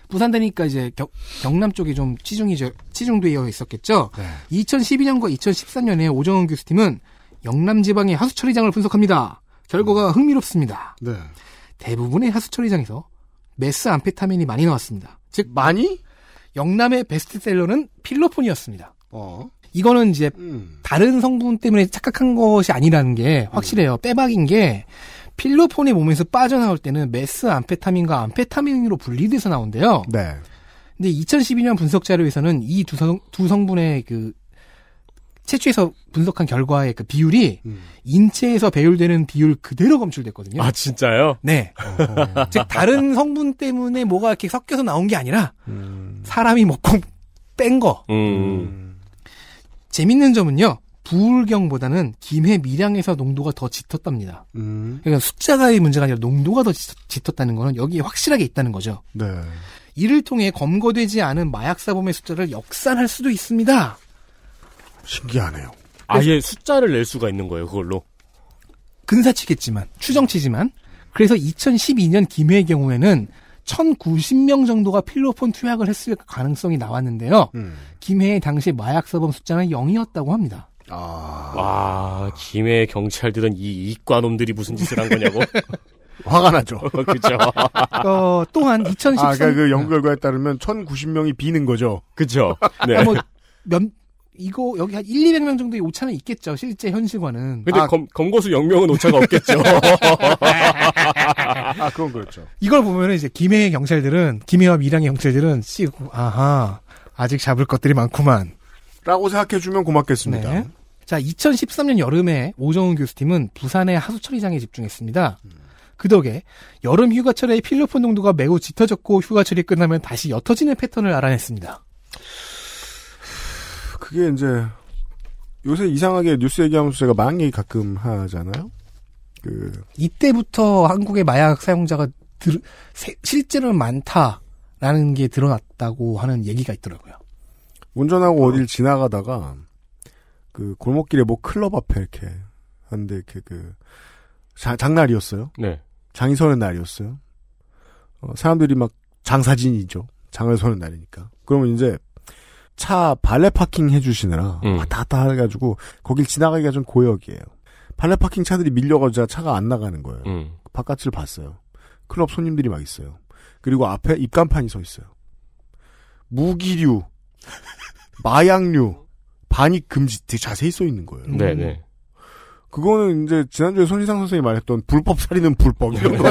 부산대니까 이제 경, 경남 쪽이 좀 치중이 치중되어 있었겠죠. 네. 2012년과 2013년에 오정은 교수팀은 영남 지방의 하수 처리장을 분석합니다. 결과가 음. 흥미롭습니다. 네. 대부분의 하수 처리장에서 메스 암페타민이 많이 나왔습니다. 즉 많이 영남의 베스트셀러는 필로폰이었습니다. 어. 이거는 이제 음. 다른 성분 때문에 착각한 것이 아니라는 게 확실해요. 음. 빼박인 게 필로폰이 몸에서 빠져나올 때는 메스 암페타민과 암페타민으로 분리돼서 나온대요. 네. 근데 2012년 분석 자료에서는 이 두 성, 두 성분의 그 채취해서 분석한 결과의 그 비율이 음. 인체에서 배율되는 비율 그대로 검출됐거든요. 아 진짜요? 네. 어. *laughs* 즉 다른 성분 때문에 뭐가 이렇게 섞여서 나온 게 아니라 음. 사람이 먹고 뺀 거. 음. 재밌는 점은요. 부울경보다는 김해 밀양에서 농도가 더 짙었답니다. 음. 그러니까 숫자가의 문제가 아니라 농도가 더 짙었, 다는 것은 여기에 확실하게 있다는 거죠. 네. 이를 통해 검거되지 않은 마약사범의 숫자를 역산할 수도 있습니다. 신기하네요. 아예 숫자를 낼 수가 있는 거예요, 그걸로? 근사치겠지만, 추정치지만. 그래서 2012년 김해의 경우에는 1090명 정도가 필로폰 투약을 했을 가능성이 나왔는데요. 음. 김해의 당시 마약사범 숫자는 0이었다고 합니다. 아... 와, 김해 경찰들은 이 이과 놈들이 무슨 짓을 한 거냐고. *laughs* 화가 나죠. 어, 그죠. 어, 또한 2013. 아, 그러니까 그 연구 결과에 따르면 1,090명이 비는 거죠. 그죠. 네. 그러니까 뭐, 몇, 이거, 여기 한 1, 200명 정도의 오차는 있겠죠. 실제 현실과는. 근데 아, 검, 검거수 0명은 오차가 없겠죠. 아, 그건 그렇죠. 이걸 보면은 이제 김해의 경찰들은, 김해와 밀양의 경찰들은, 씨, 아하, 아직 잡을 것들이 많구만. 라고 생각해주면 고맙겠습니다. 네. 자, 2013년 여름에 오정훈 교수팀은 부산의 하수 처리장에 집중했습니다. 음. 그 덕에 여름 휴가철에 필로폰 농도가 매우 짙어졌고 휴가철이 끝나면 다시 옅어지는 패턴을 알아냈습니다. *sighs* 그게 이제 요새 이상하게 뉴스 얘기하면서 제가 망 얘기 가끔 하잖아요. 그 이때부터 한국의 마약 사용자가 들, 실제로 많다라는 게 드러났다고 하는 얘기가 있더라고요. 운전하고 어. 어딜 지나가다가 그 골목길에 뭐 클럽 앞에 이렇게 하는데 이렇게 그 자, 장날이었어요. 네. 장이 서는 날이었어요. 어, 사람들이 막 장사진이죠. 장을 서는 날이니까. 그러면 이제 차 발레 파킹 해주시느라 음. 왔다 갔다 해가지고 거길 지나가기가 좀 고역이에요. 발레 파킹 차들이 밀려가지고 차가 안 나가는 거예요. 음. 바깥을 봤어요. 클럽 손님들이 막 있어요. 그리고 앞에 입간판이 서 있어요. 무기류. 마약류 반입 금지 되게 자세히 써 있는 거예요. 네네. 네. 그거는 이제 지난주에 손희상 선생님이 말했던 불법 살인은 불법 이런 거.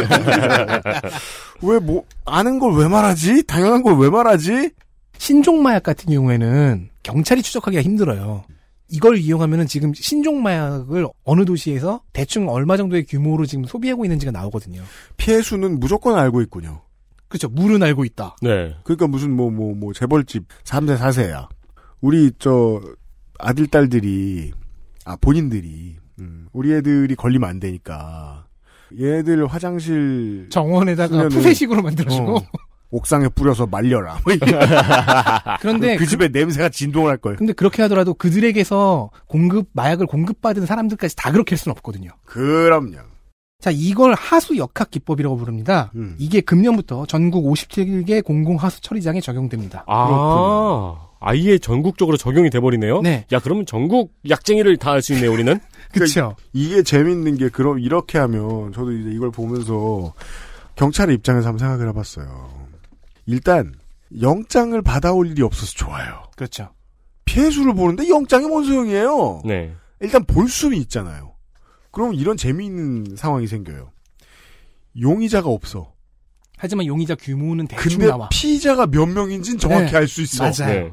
*laughs* 왜뭐 아는 걸 왜 말하지? 당연한 걸 왜 말하지? 신종 마약 같은 경우에는 경찰이 추적하기가 힘들어요. 이걸 이용하면은 지금 신종 마약을 어느 도시에서 대충 얼마 정도의 규모로 지금 소비하고 있는지가 나오거든요. 피해 수는 무조건 알고 있군요. 그렇죠. 물은 알고 있다. 네. 그러니까 무슨 뭐 뭐뭐 뭐, 뭐 재벌집 3세 4세야. 우리 저 아들 딸들이 아 본인들이 음, 우리 애들이 걸리면 안 되니까 얘들 화장실 정원에다가 푸세식으로 만들어주고 어, 옥상에 뿌려서 말려라. 뭐 *laughs* 그런데 그 집에 그, 냄새가 진동을 할 거예요. 근데 그렇게 하더라도 그들에게서 공급 마약을 공급받은 사람들까지 다 그렇게 할 수는 없거든요. 그럼요. 자, 이걸 하수 역학 기법이라고 부릅니다. 음. 이게 금년부터 전국 57개 공공 하수 처리장에 적용됩니다. 아. 그렇군요. 아예 전국적으로 적용이 돼버리네요. 네. 야 그러면 전국 약쟁이를 다 할 수 있네 우리는. *laughs* 그렇죠. 이게 재밌는 게 그럼 이렇게 하면 저도 이제 이걸 보면서 경찰의 입장에서 한번 생각을 해봤어요. 일단 영장을 받아올 일이 없어서 좋아요. 그렇죠. 폐수를 보는데 영장이 뭔 소용이에요. 네. 일단 볼 수는 있잖아요. 그럼 이런 재미있는 상황이 생겨요. 용의자가 없어. 하지만 용의자 규모는 대충 근데 나와. 피의자가 몇 명인지는 정확히 네. 알수 있어. 맞아요. 네.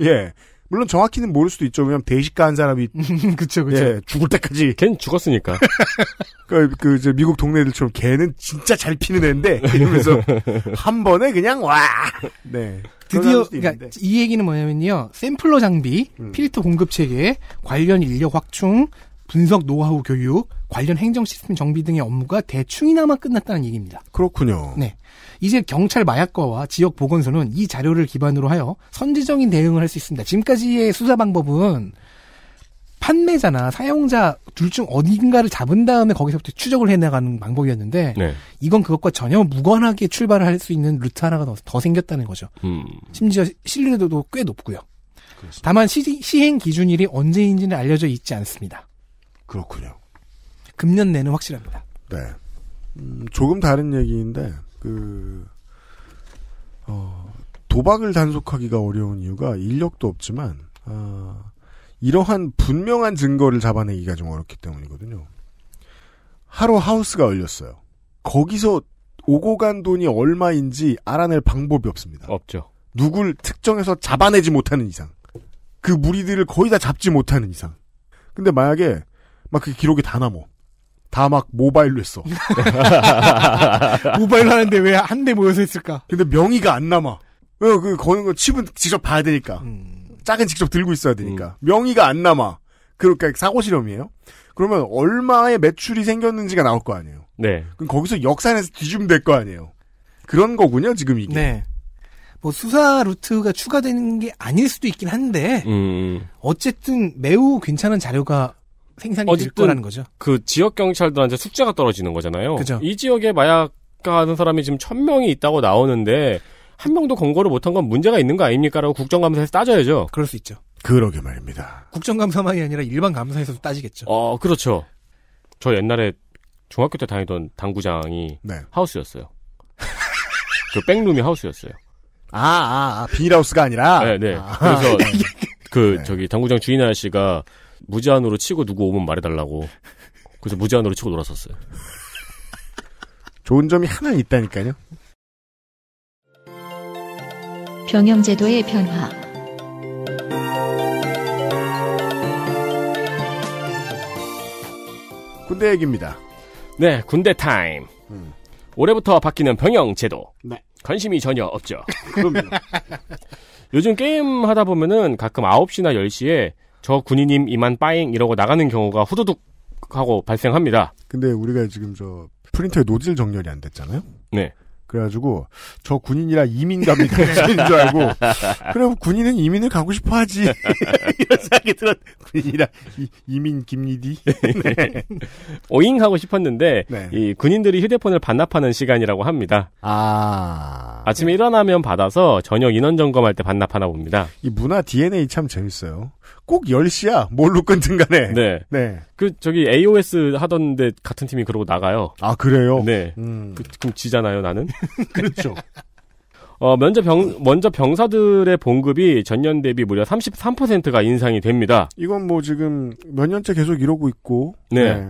예. 물론 정확히는 모를 수도 있죠. 왜냐면 대식가 한 사람이 *laughs* 그쵸 그쵸 예, 죽을 때까지 걘 죽었으니까. *laughs* 그, 그 이제 미국 동네들처럼 걔는 진짜 잘 피는 애인데 이러면서 *laughs* 한 번에 그냥 와. 네. 드디어 그러니까 이 얘기는 뭐냐면요. 샘플러 장비, 음. 필터 공급 체계, 관련 인력 확충, 분석 노하우 교육, 관련 행정 시스템 정비 등의 업무가 대충이나마 끝났다는 얘기입니다. 그렇군요. 네. 이제 경찰 마약과와 지역 보건소는 이 자료를 기반으로 하여 선제적인 대응을 할 수 있습니다. 지금까지의 수사 방법은 판매자나 사용자 둘 중 어딘가를 잡은 다음에 거기서부터 추적을 해나가는 방법이었는데 네. 이건 그것과 전혀 무관하게 출발을 할수 있는 루트 하나가 더, 더 생겼다는 거죠. 음. 심지어 신뢰도도 꽤 높고요. 그렇습니다. 다만 시, 시행 기준일이 언제인지는 알려져 있지 않습니다. 그렇군요. 금년 내는 확실합니다. 네. 음, 조금 다른 얘기인데 그 어, 도박을 단속하기가 어려운 이유가 인력도 없지만 어, 이러한 분명한 증거를 잡아내기가 좀 어렵기 때문이거든요. 하루 하우스가 열렸어요. 거기서 오고 간 돈이 얼마인지 알아낼 방법이 없습니다. 없죠. 누굴 특정해서 잡아내지 못하는 이상. 그 무리들을 거의 다 잡지 못하는 이상. 근데 만약에 막 그 기록이 다 남어. 다막 모바일로 했어. *laughs* 모바일 하는데 왜 한 대 모여서 했을까? 근데 명의가 안 남아. 어, 그 거는 거 칩은 직접 봐야 되니까. 음. 짝은 직접 들고 있어야 되니까. 음. 명의가 안 남아. 그러니까 사고 실험이에요. 그러면 얼마의 매출이 생겼는지가 나올 거 아니에요. 네. 그럼 거기서 역산해서 뒤주면 될 거 아니에요. 그런 거군요, 지금 이게. 네. 뭐 수사 루트가 추가되는 게 아닐 수도 있긴 한데 음. 어쨌든 매우 괜찮은 자료가 생산이 될 거라는 거죠. 그 지역 경찰들한테 숙제가 떨어지는 거잖아요. 그죠. 이 지역에 마약 하는 사람이 지금 1000명이 있다고 나오는데 한 명도 검거를 못한 건 문제가 있는 거 아닙니까라고 국정감사에서 따져야죠. 그럴 수 있죠. 그러게 말입니다. 국정감사만이 아니라 일반 감사에서도 따지겠죠. 어, 그렇죠. 저 옛날에 중학교 때 다니던 당구장이 네. 하우스였어요. 그 백룸이 하우스였어요. 아, 아, 아 비닐하우스가 아니라. 네, 네. 아. 그래서 *laughs* 그 네. 저기 당구장 주인 아저씨가 무제한으로 치고 누구 오면 말해달라고. 그래서 무제한으로 치고 놀았었어요. 좋은 점이 하나 있다니까요. 병영제도의 변화. 군대 얘기입니다. 네, 군대 타임. 음. 올해부터 바뀌는 병영제도. 네. 관심이 전혀 없죠. 그럼요. *laughs* 요즘 게임 하다 보면은 가끔 9시나 10시에 저 군인님 이만 빠잉 이러고 나가는 경우가 후두둑 하고 발생합니다. 근데 우리가 지금 저 프린터에 노즐 정렬이 안 됐잖아요. 네. 그래가지고 저 군인이라 이민감이 가는 줄 알고 *laughs* 그럼 군인은 이민을 가고 싶어하지 *laughs* 이런 생각이 들었 군인이라 이, 민김니디 *laughs* 네. 어잉 하고 싶었는데 네. 이 군인들이 휴대폰을 반납하는 시간이라고 합니다. 아 아침에 네. 일어나면 받아서 저녁 인원 점검할 때 반납하나 봅니다. 이 문화 DNA 참 재밌어요. 꼭 10시야. 뭘로 끊든 간에. 네. 네. 그, 저기, AOS 하던데 같은 팀이 그러고 나가요. 아, 그래요? 네. 음. 그, 그럼 지잖아요, 나는? *laughs* 그렇죠. 어, 먼저 병, 먼저 병사들의 봉급이 전년 대비 무려 33%가 인상이 됩니다. 이건 뭐 지금 몇 년째 계속 이러고 있고. 네. 네.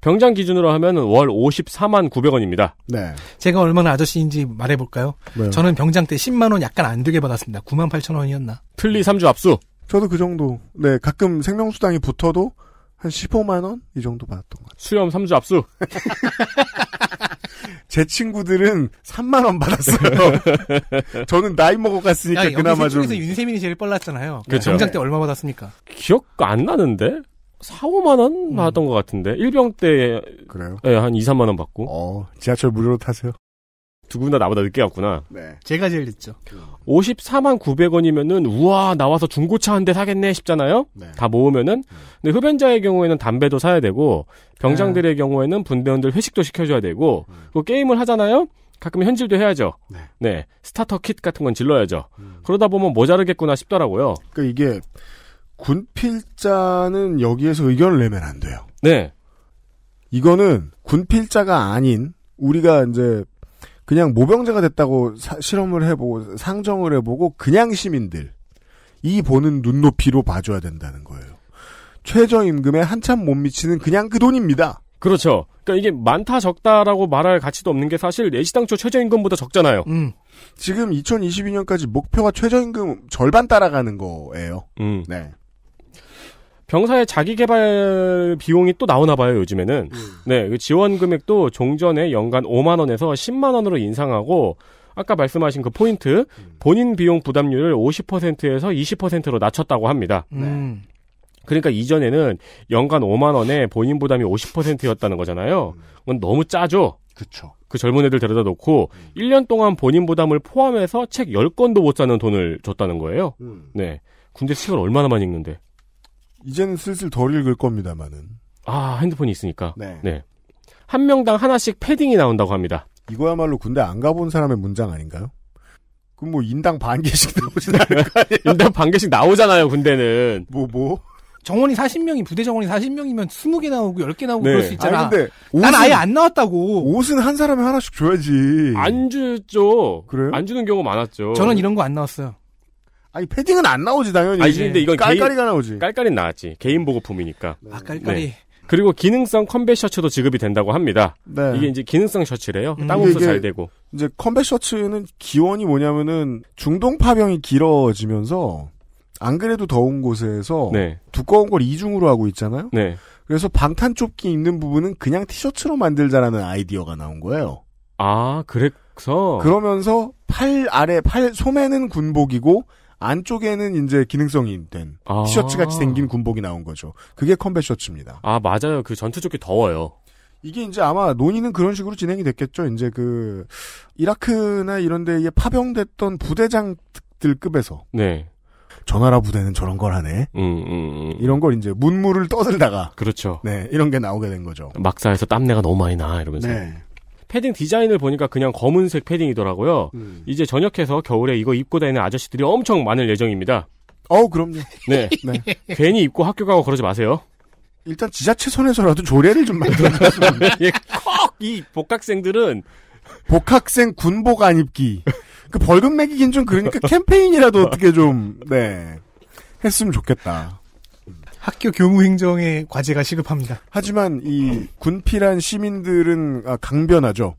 병장 기준으로 하면 월 54만 900원입니다. 네. 제가 얼마나 아저씨인지 말해볼까요? 왜 저는 병장 때 10만원 약간 안 되게 받았습니다. 9만 8천 원이었나? 틀리 3주 압수. 저도 그 정도. 네, 가끔 생명수당이 붙어도 한 15만 원 이 정도 받았던 것 같아요. 수염 3주 압수. *laughs* 제 친구들은 3만 원 받았어요. *laughs* 저는 나이 먹어 갔으니까 야, 그나마 좀. 그래서 윤세민이 제일 빨랐잖아요. 그렇죠. 정장 네, 때 얼마 받았습니까? 기억 안 나는데 4, 5만 원 받았던 음. 것 같은데 1병 때 그래요? 예, 네, 한 2, 3만 원 받고. 어, 지하철 무료로 타세요. 두분다 나보다 늦게 왔구나 네. 제가 제일 늦죠. 54만 900원이면은 우와 나와서 중고차 한 대 사겠네 싶잖아요. 네. 다 모으면은 근데 흡연자의 경우에는 담배도 사야 되고 병장들의 네. 경우에는 분대원들 회식도 시켜줘야 되고 음. 그 게임을 하잖아요. 가끔 현질도 해야죠. 네. 네. 스타터 킷 같은 건 질러야죠. 음. 그러다 보면 모자르겠구나 싶더라고요. 그니까 이게 군필자는 여기에서 의견을 내면 안 돼요. 네. 이거는 군필자가 아닌 우리가 이제 그냥 모병제가 됐다고 사, 실험을 해보고 상정을 해보고 그냥 시민들 이 보는 눈높이로 봐줘야 된다는 거예요. 최저임금에 한참 못 미치는 그냥 그 돈입니다. 그렇죠. 그러니까 이게 많다 적다라고 말할 가치도 없는 게 사실 내시당초 최저임금보다 적잖아요. 음. 지금 2022년까지 목표가 최저임금 절반 따라가는 거예요. 음. 네. 병사의 자기 개발 비용이 또 나오나 봐요, 요즘에는. 음. 네, 그 지원 금액도 종전에 연간 5만 원에서 10만 원으로 인상하고 아까 말씀하신 그 포인트 음. 본인 비용 부담률을 50%에서 20%로 낮췄다고 합니다. 네. 음. 그러니까 이전에는 연간 5만 원에 본인 부담이 50%였다는 거잖아요. 그건 너무 짜죠. 그렇죠. 그 젊은 애들 데려다 놓고 음. 1년 동안 본인 부담을 포함해서 책 10권도 못 사는 돈을 줬다는 거예요. 음. 네. 군대 책을 얼마나 많이 읽는데. 이제는 슬슬 덜 읽을 겁니다만은. 아, 핸드폰이 있으니까. 네. 네. 한 명당 하나씩 패딩이 나온다고 합니다. 이거야말로 군대 안 가본 사람의 문장 아닌가요? 그럼 뭐 인당 반 개씩 나오진 않을 거아요 인당 반 개씩 나오잖아요, 군대는. 뭐, 뭐? 정원이 40명이, 부대 정원이 40명이면 20개 나오고 10개 나오고 네. 그럴 수 네. 있잖아. 아니, 근데 옷은, 난 아예 안 나왔다고. 옷은 한 사람에 하나씩 줘야지. 안 주죠. 그래안 주는 경우 많았죠. 저는 이런 거 안 나왔어요. 아니 패딩은 안 나오지 당연히. 아니 근데 이건 깔깔이가 나오지. 깔깔이는 나왔지. 개인 보급품이니까. 네. 아 깔깔이. 네. 그리고 기능성 컴백 셔츠도 지급이 된다고 합니다. 네. 이게 이제 기능성 셔츠래요. 음, 땅 흡수 잘 되고. 이제 컴백 셔츠는 기원이 뭐냐면은 중동 파병이 길어지면서 안 그래도 더운 곳에서 네. 두꺼운 걸 이중으로 하고 있잖아요. 네. 그래서 방탄 조끼 있는 부분은 그냥 티셔츠로 만들자라는 아이디어가 나온 거예요. 아, 그래서 그러면서 팔 아래 팔 소매는 군복이고 안쪽에는 이제 기능성이 된 아. 티셔츠 같이 생긴 군복이 나온 거죠. 그게 컴뱃 셔츠입니다. 아 맞아요. 그 전투조끼 더워요. 이게 이제 아마 논의는 그런 식으로 진행이 됐겠죠. 이제 그 이라크나 이런 데에 파병됐던 부대장들급에서 네. 전화라 부대는 저런 걸 하네. 음, 음, 음. 이런 걸 이제 문물을 떠들다가 그렇죠. 네, 이런 게 나오게 된 거죠. 막사에서 땀내가 너무 많이 나 이러면서. 네. 패딩 디자인을 보니까 그냥 검은색 패딩이더라고요. 음. 이제 전역해서 겨울에 이거 입고 다니는 아저씨들이 엄청 많을 예정입니다. 어우, 그럼요. 네. *laughs* 네. 괜히 입고 학교 가고 그러지 마세요. 일단 지자체 선에서라도 조례를 좀 만들어줬으면. *laughs* 예, 이 복학생들은 복학생 군복 안 입기. 그 벌금 매기긴 좀 그러니까 *laughs* 캠페인이라도 어떻게 좀, 네. 했으면 좋겠다. 학교 교무 행정의 과제가 시급합니다. 하지만 이 군필한 시민들은 아, 강변하죠.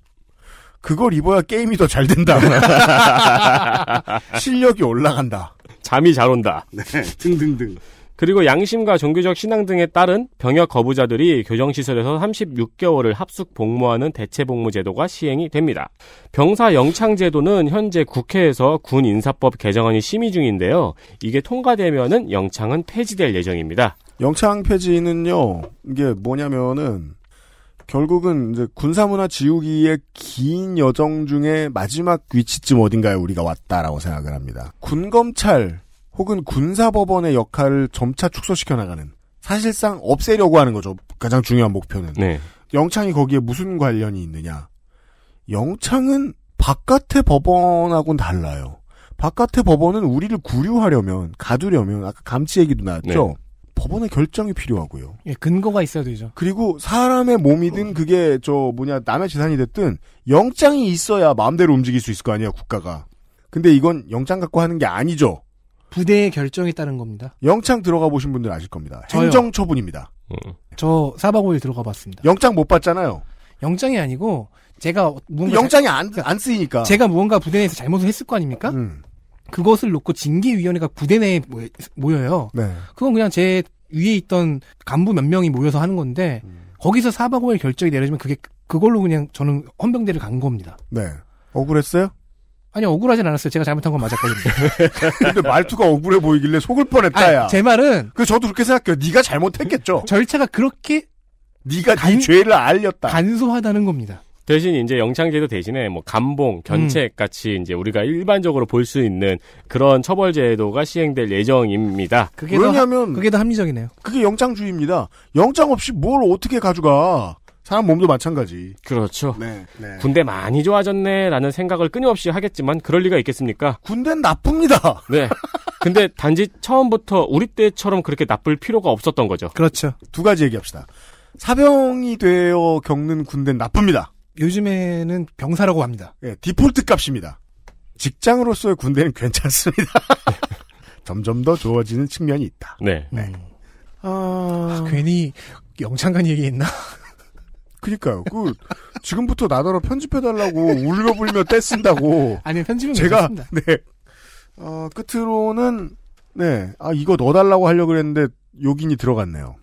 그걸 입어야 게임이 더 잘 된다. *laughs* 실력이 올라간다. 잠이 잘 온다. 네, 등등등. 그리고 양심과 종교적 신앙 등에 따른 병역 거부자들이 교정시설에서 36개월을 합숙 복무하는 대체복무제도가 시행이 됩니다. 병사 영창제도는 현재 국회에서 군 인사법 개정안이 심의 중인데요. 이게 통과되면은 영창은 폐지될 예정입니다. 영창 폐지는요, 이게 뭐냐면은 결국은 이제 군사문화 지우기의 긴 여정 중에 마지막 위치쯤 어딘가에 우리가 왔다라고 생각을 합니다. 군검찰 혹은 군사법원의 역할을 점차 축소시켜 나가는 사실상 없애려고 하는 거죠. 가장 중요한 목표는. 네. 영창이 거기에 무슨 관련이 있느냐. 영창은 바깥의 법원하고는 달라요. 바깥의 법원은 우리를 구류하려면 가두려면 아까 감치 얘기도 나왔죠. 네. 법원의 결정이 필요하고요. 예, 근거가 있어야 되죠. 그리고 사람의 몸이든 그게 저 뭐냐 남의 재산이 됐든 영장이 있어야 마음대로 움직일 수 있을 거 아니야 국가가. 근데 이건 영장 갖고 하는 게 아니죠. 부대의 결정에 따른 겁니다. 영창 들어가 보신 분들 아실 겁니다. 저 행정 처분입니다. 음. 저사박 5일 들어가 봤습니다. 영장 못 봤잖아요. 영장이 아니고 제가 무언가 그 영장이 안, 그러니까 안 쓰이니까 제가 무언가 부대 내에서 잘못을 했을 거 아닙니까? 음. 그것을 놓고 징계위원회가 부대 내에 모여요. 네. 그건 그냥 제 위에 있던 간부 몇 명이 모여서 하는 건데 음. 거기서 사박 5일 결정이 내려지면 그게 그걸로 그냥 저는 헌병대를 간 겁니다. 네. 억울했어요? 아니 억울하진 않았어요. 제가 잘못한 건 맞았거든요. *laughs* 근데 말투가 억울해 보이길래 속을 뻔했다야. 제 말은 그 저도 그렇게 생각해요. 네가 잘못했겠죠. 절차가 그렇게 네가 네 간, 네 죄를 알렸다. 간소하다는 겁니다. 대신 이제 영창제도 대신에 뭐 감봉, 견책 음. 같이 이제 우리가 일반적으로 볼 수 있는 그런 처벌 제도가 시행될 예정입니다. 그게 왜냐하면 하, 그게 더 합리적이네요. 그게 영창주의입니다영창 없이 뭘 어떻게 가져가? 사람 몸도 마찬가지. 그렇죠. 네, 네. 군대 많이 좋아졌네라는 생각을 끊임없이 하겠지만 그럴 리가 있겠습니까? 군대는 나쁩니다. *laughs* 네. 근데 단지 처음부터 우리 때처럼 그렇게 나쁠 필요가 없었던 거죠. 그렇죠. 두 가지 얘기합시다. 사병이 되어 겪는 군대는 나쁩니다. 요즘에는 병사라고 합니다. 네, 디폴트 값입니다. 직장으로서의 군대는 괜찮습니다. *laughs* 점점 더 좋아지는 측면이 있다. 네. 네. 음... 아, 아 괜히 영창간 얘기했나? 그니까요. 그 지금부터 나더러 편집해달라고 울며불며 떼쓴다고. 아니 편집은 제가 괜찮습니다. 네. 어, 끝으로는 네. 아 이거 넣어달라고 하려 고 그랬는데 요긴이 들어갔네요.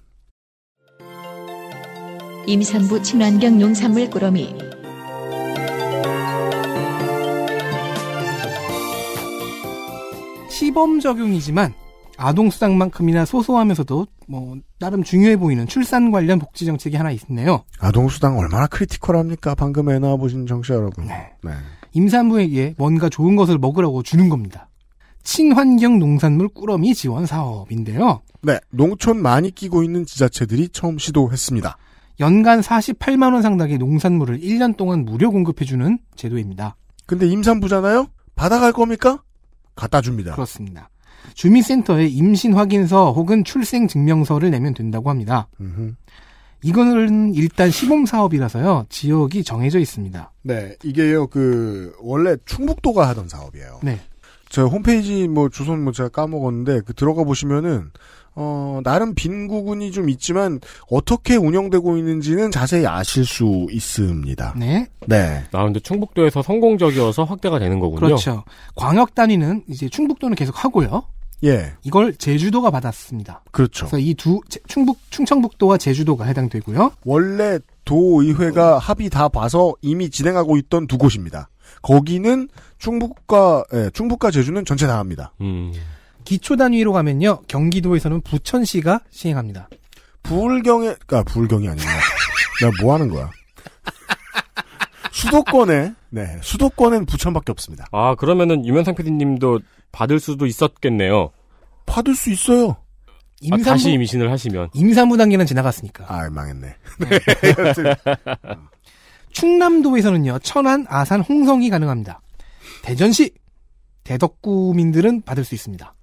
임산부 친환경 농산물 꾸러미. 시범 적용이지만 아동 수당만큼이나 소소하면서도 뭐 나름 중요해 보이는 출산 관련 복지 정책이 하나 있네요. 아동 수당 얼마나 크리티컬합니까? 방금 애나아보신 정치 여러분. 네. 네. 임산부에게 뭔가 좋은 것을 먹으라고 주는 겁니다. 친환경 농산물 꾸러미 지원 사업인데요. 네, 농촌 많이 끼고 있는 지자체들이 처음 시도했습니다. 연간 48만 원 상당의 농산물을 1년 동안 무료 공급해주는 제도입니다. 근데 임산부잖아요? 받아갈 겁니까? 갖다 줍니다. 그렇습니다. 주민센터에 임신 확인서 혹은 출생 증명서를 내면 된다고 합니다. 이거는 일단 시범 사업이라서요. 지역이 정해져 있습니다. 네, 이게요. 그 원래 충북도가 하던 사업이에요. 네. 제 홈페이지 뭐 주소는 뭐 제가 까먹었는데 그 들어가 보시면은 어, 나름 빈구군이좀 있지만 어떻게 운영되고 있는지는 자세히 아실 수 있습니다. 네. 네. 아, 근데 충북도에서 성공적이어서 확대가 되는 거군요. 그렇죠. 광역 단위는 이제 충북도는 계속 하고요. 예. 이걸 제주도가 받았습니다. 그렇죠. 그래서 이 두 충북 충청북도와 제주도가 해당되고요. 원래 도의회가 합의 다 봐서 이미 진행하고 있던 두 곳입니다. 거기는 충북과 예, 충북과 제주는 전체 다 합니다. 음. 기초 단위로 가면요. 경기도에서는 부천시가 시행합니다. 부울경에 아부경이 아니구나. 나뭐 하는 거야? 수도권에 네 수도권엔 부천밖에 없습니다. 아 그러면은 유명상 PD님도 받을 수도 있었겠네요. 받을 수 있어요. 임산부, 아, 다시 임신을 하시면 임산부 단계는 지나갔으니까. 아 망했네. 네, *laughs* 충남도에서는요 천안, 아산, 홍성이 가능합니다. 대전시 대덕구민들은 받을 수 있습니다.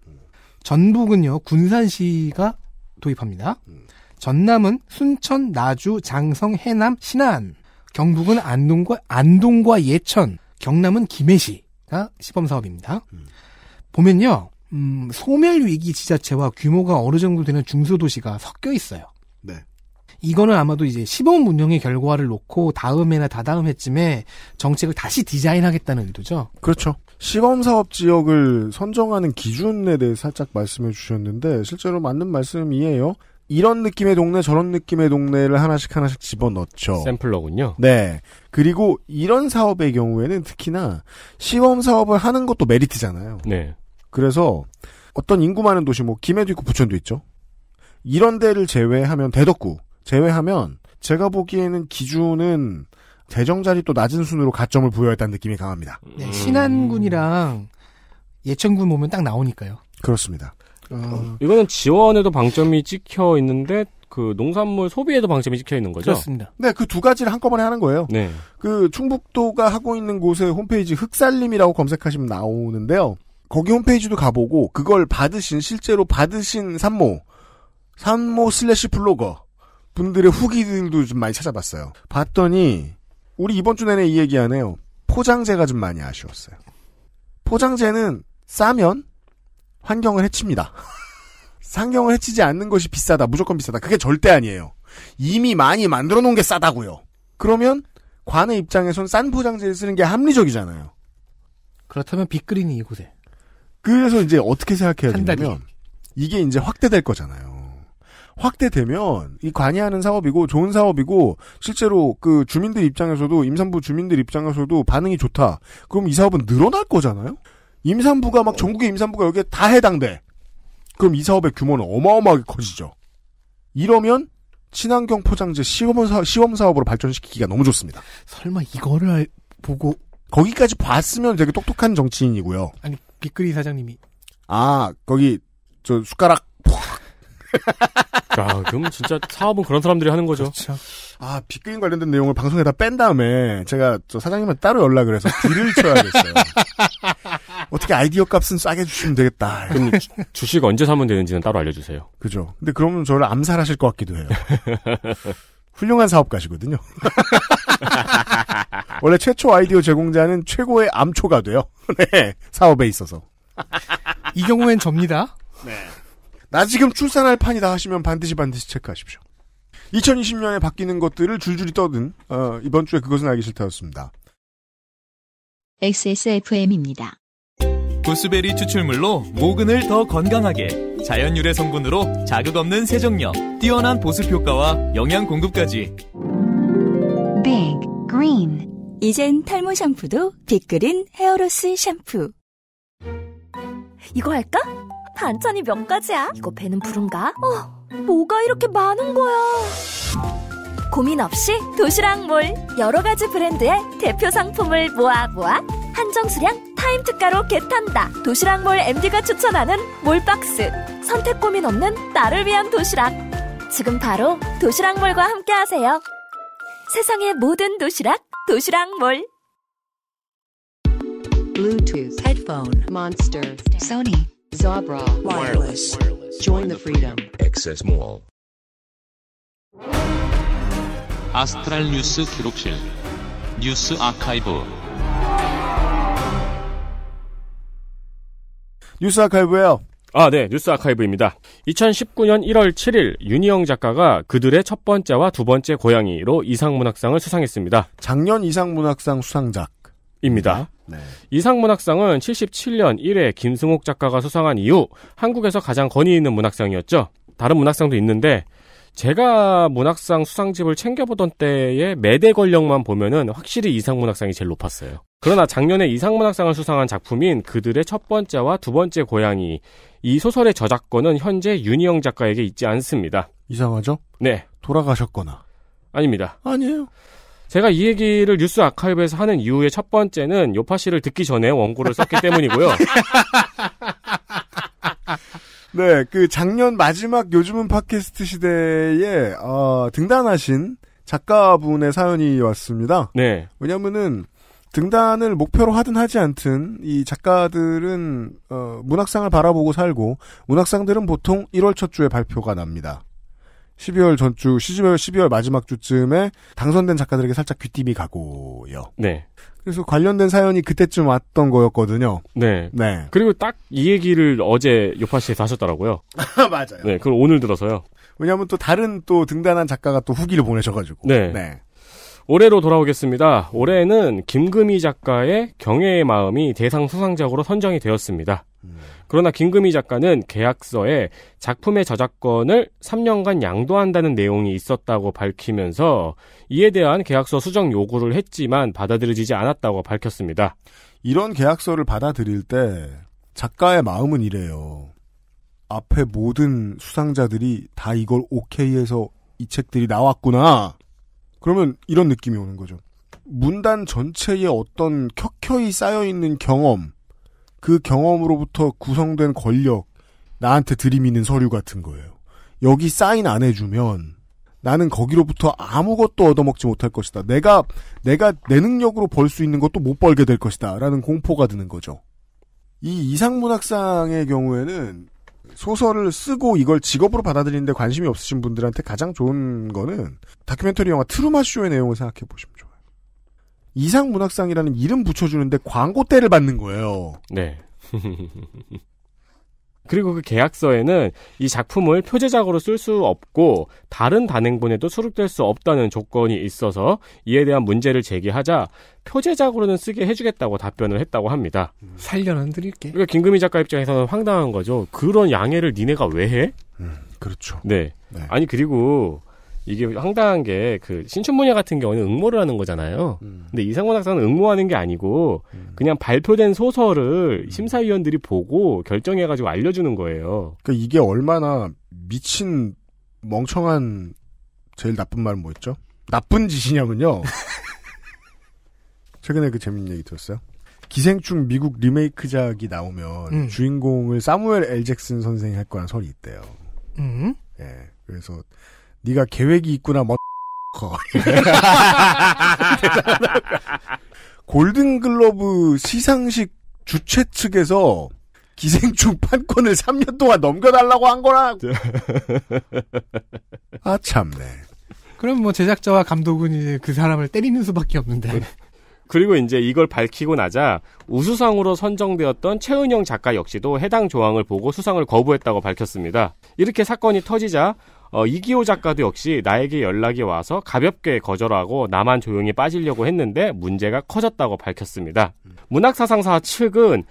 전북은요 군산시가 도입합니다. 음. 전남은 순천, 나주, 장성, 해남, 신안, 경북은 안동과 안동과 예천, 경남은 김해시가 시범 사업입니다. 음. 보면요 음, 소멸 위기 지자체와 규모가 어느 정도 되는 중소도시가 섞여 있어요. 네. 이거는 아마도 이제 시범 운영의 결과를 놓고 다음해나 다다음 해쯤에 정책을 다시 디자인하겠다는 의도죠. 그렇죠. 시범 사업 지역을 선정하는 기준에 대해 살짝 말씀해 주셨는데 실제로 맞는 말씀이에요. 이런 느낌의 동네 저런 느낌의 동네를 하나씩 하나씩 집어넣죠. 샘플러군요. 네. 그리고 이런 사업의 경우에는 특히나 시범 사업을 하는 것도 메리트잖아요. 네. 그래서 어떤 인구 많은 도시 뭐 김해도 있고 부천도 있죠. 이런 데를 제외하면 대덕구 제외하면 제가 보기에는 기준은 대정자리 또 낮은 순으로 가점을 부여했다는 느낌이 강합니다. 네, 신안군이랑 음. 예천군 보면 딱 나오니까요. 그렇습니다. 어. 어... 이거는 지원에도 방점이 찍혀 있는데 그 농산물 소비에도 방점이 찍혀 있는 거죠? 그렇습니다. 네, 그 두 가지를 한꺼번에 하는 거예요. 네. 그 충북도가 하고 있는 곳의 홈페이지 흑살림이라고 검색하시면 나오는데요. 거기 홈페이지도 가보고 그걸 받으신 실제로 받으신 산모 산모 슬래시 블로거 분들의 후기들도 좀 많이 찾아봤어요. 봤더니 우리 이번 주 내내 이 얘기하네요. 포장재가 좀 많이 아쉬웠어요. 포장재는 싸면 환경을 해칩니다. *laughs* 상경을 해치지 않는 것이 비싸다. 무조건 비싸다. 그게 절대 아니에요. 이미 많이 만들어 놓은 게 싸다고요. 그러면 관의 입장에선 싼 포장재를 쓰는 게 합리적이잖아요. 그렇다면 빅그린이 이곳에. 그래서 이제 어떻게 생각해야 되냐면 이게 이제 확대될 거잖아요. 확대되면 이 관여하는 사업이고 좋은 사업이고 실제로 그 주민들 입장에서도 임산부 주민들 입장에서도 반응이 좋다. 그럼 이 사업은 늘어날 거잖아요. 임산부가 막 전국의 임산부가 여기에 다 해당돼. 그럼 이 사업의 규모는 어마어마하게 커지죠. 이러면 친환경 포장재 시험, 사업, 시험 사업으로 발전시키기가 너무 좋습니다. 설마 이거를 알, 보고 거기까지 봤으면 되게 똑똑한 정치인이고요. 아니 빅그리 사장님이 아 거기 저 숟가락 야, 그럼 진짜 사업은 그런 사람들이 하는 거죠. 그렇죠. 아, 빚그림 관련된 내용을 방송에다 뺀 다음에 제가 저 사장님한테 따로 연락을 해서 뒤를 쳐야겠어요. *laughs* 어떻게 아이디어 값은 싸게 주시면 되겠다. 그럼 주식 언제 사면 되는지는 따로 알려주세요. 그죠. 근데 그러면 저를 암살하실 것 같기도 해요. *laughs* 훌륭한 사업가시거든요. *laughs* 원래 최초 아이디어 제공자는 최고의 암초가 돼요. 네, 사업에 있어서. 이 경우엔 접니다. 네. 나 지금 출산할 판이다 하시면 반드시 반드시 체크하십시오. 2020년에 바뀌는 것들을 줄줄이 떠든 어, 이번 주에 그것은 알기 싫다였습니다. XSFM입니다. 보스베리 추출물로 모근을 더 건강하게 자연 유래 성분으로 자극 없는 세정력, 뛰어난 보습 효과와 영양 공급까지. Big 이젠 탈모 샴푸도 빅그린 헤어로스 샴푸. 이거 할까? 반찬이 몇 가지야? 이거 배는 부른가? 어, 뭐가 이렇게 많은 거야? 고민 없이 도시락몰 여러 가지 브랜드의 대표 상품을 모아 모아 한정 수량 타임 특가로 개탄다. 도시락몰 MD가 추천하는 몰박스. 선택 고민 없는 나를 위한 도시락. 지금 바로 도시락몰과 함께하세요. 세상의 모든 도시락, 도시락몰. Bluetooth headphone monster Sony. Zabra Wireless. Join the freedom. Access Mall. 아스트랄 뉴스 기록실 뉴스 아카이브 뉴스 아카이브예요. 아, 네. 뉴스 아카이브입니다. 2019년 1월 7일 윤희영 작가가 그들의 첫 번째와 두 번째 고양이로 이상문학상을 수상했습니다. 작년 이상문학상 수상작. 입니다. 네. 이상문학상은 77년 1회 김승옥 작가가 수상한 이후 한국에서 가장 권위 있는 문학상이었죠. 다른 문학상도 있는데 제가 문학상 수상집을 챙겨보던 때의 매대 권력만 보면은 확실히 이상문학상이 제일 높았어요. 그러나 작년에 이상문학상을 수상한 작품인 그들의 첫 번째와 두 번째 고양이 이 소설의 저작권은 현재 윤희영 작가에게 있지 않습니다. 이상하죠? 네. 돌아가셨거나. 아닙니다. 아니에요. 제가 이 얘기를 뉴스 아카이브에서 하는 이유의 첫 번째는 요파 씨를 듣기 전에 원고를 썼기 때문이고요. *laughs* 네, 그 작년 마지막 요즘은 팟캐스트 시대에 어, 등단하신 작가분의 사연이 왔습니다. 네. 왜냐면은 등단을 목표로 하든 하지 않든 이 작가들은 어, 문학상을 바라보고 살고 문학상들은 보통 1월 첫 주에 발표가 납니다. 12월 전주, 시즌 12월 마지막 주쯤에 당선된 작가들에게 살짝 귀띔이 가고요. 네. 그래서 관련된 사연이 그때쯤 왔던 거였거든요. 네. 네. 그리고 딱 이 얘기를 어제 요파씨에서 하셨더라고요. *laughs* 맞아요. 네. 그걸 오늘 들어서요. 왜냐하면 또 다른 또 등단한 작가가 또 후기를 보내셔가지고. 네. 네. 올해로 돌아오겠습니다. 올해는 김금희 작가의 경외의 마음이 대상 수상작으로 선정이 되었습니다. 그러나 김금희 작가는 계약서에 작품의 저작권을 3년간 양도한다는 내용이 있었다고 밝히면서 이에 대한 계약서 수정 요구를 했지만 받아들여지지 않았다고 밝혔습니다. 이런 계약서를 받아들일 때 작가의 마음은 이래요. 앞에 모든 수상자들이 다 이걸 오케이 해서 이 책들이 나왔구나. 그러면 이런 느낌이 오는 거죠. 문단 전체에 어떤 켜켜이 쌓여있는 경험, 그 경험으로부터 구성된 권력, 나한테 들이미는 서류 같은 거예요. 여기 사인 안 해주면 나는 거기로부터 아무것도 얻어먹지 못할 것이다. 내가, 내가 내 능력으로 벌 수 있는 것도 못 벌게 될 것이다. 라는 공포가 드는 거죠. 이 이상문학상의 경우에는 소설을 쓰고 이걸 직업으로 받아들이는데 관심이 없으신 분들한테 가장 좋은 거는 다큐멘터리 영화 트루마 쇼의 내용을 생각해 보시면 좋아요. 이상문학상이라는 이름 붙여주는데 광고 때를 받는 거예요. 네. *laughs* 그리고 그 계약서에는 이 작품을 표제작으로 쓸 수 없고 다른 단행본에도 수록될 수 없다는 조건이 있어서 이에 대한 문제를 제기하자 표제작으로는 쓰게 해주겠다고 답변을 했다고 합니다. 음. 살려는 드릴게. 그러니까 김금희 작가 입장에서는 황당한 거죠. 그런 양해를 니네가 왜 해? 음, 그렇죠. 네. 네. 아니 그리고 이게 황당한 게 그 신춘문예 같은 경우는 응모를 하는 거잖아요. 음. 근데 이상원 학사는 응모하는 게 아니고 음. 그냥 발표된 소설을 음. 심사위원들이 보고 결정해가지고 알려주는 거예요. 그러니까 이게 얼마나 미친 멍청한 제일 나쁜 말은 뭐였죠? 나쁜 짓이냐면요. *laughs* 최근에 그 재밌는 얘기 들었어요. 기생충 미국 리메이크작이 나오면 음. 주인공을 사무엘 엘 잭슨 선생이 할 거란 설이 있대요. 음? 예. 그래서 네가 계획이 있구나 멋. 뭐. *laughs* 골든글러브 시상식 주최 측에서 기생충 판권을 3년 동안 넘겨달라고 한 거라. 아 참네. 그럼 뭐 제작자와 감독은 이제 그 사람을 때리는 수밖에 없는데. 그, 그리고 이제 이걸 밝히고 나자 우수상으로 선정되었던 최은영 작가 역시도 해당 조항을 보고 수상을 거부했다고 밝혔습니다. 이렇게 사건이 터지자 어, 이기호 작가도 역시 나에게 연락이 와서 가볍게 거절하고 나만 조용히 빠지려고 했는데 문제가 커졌다고 밝혔습니다. 음. 문학사상사 측은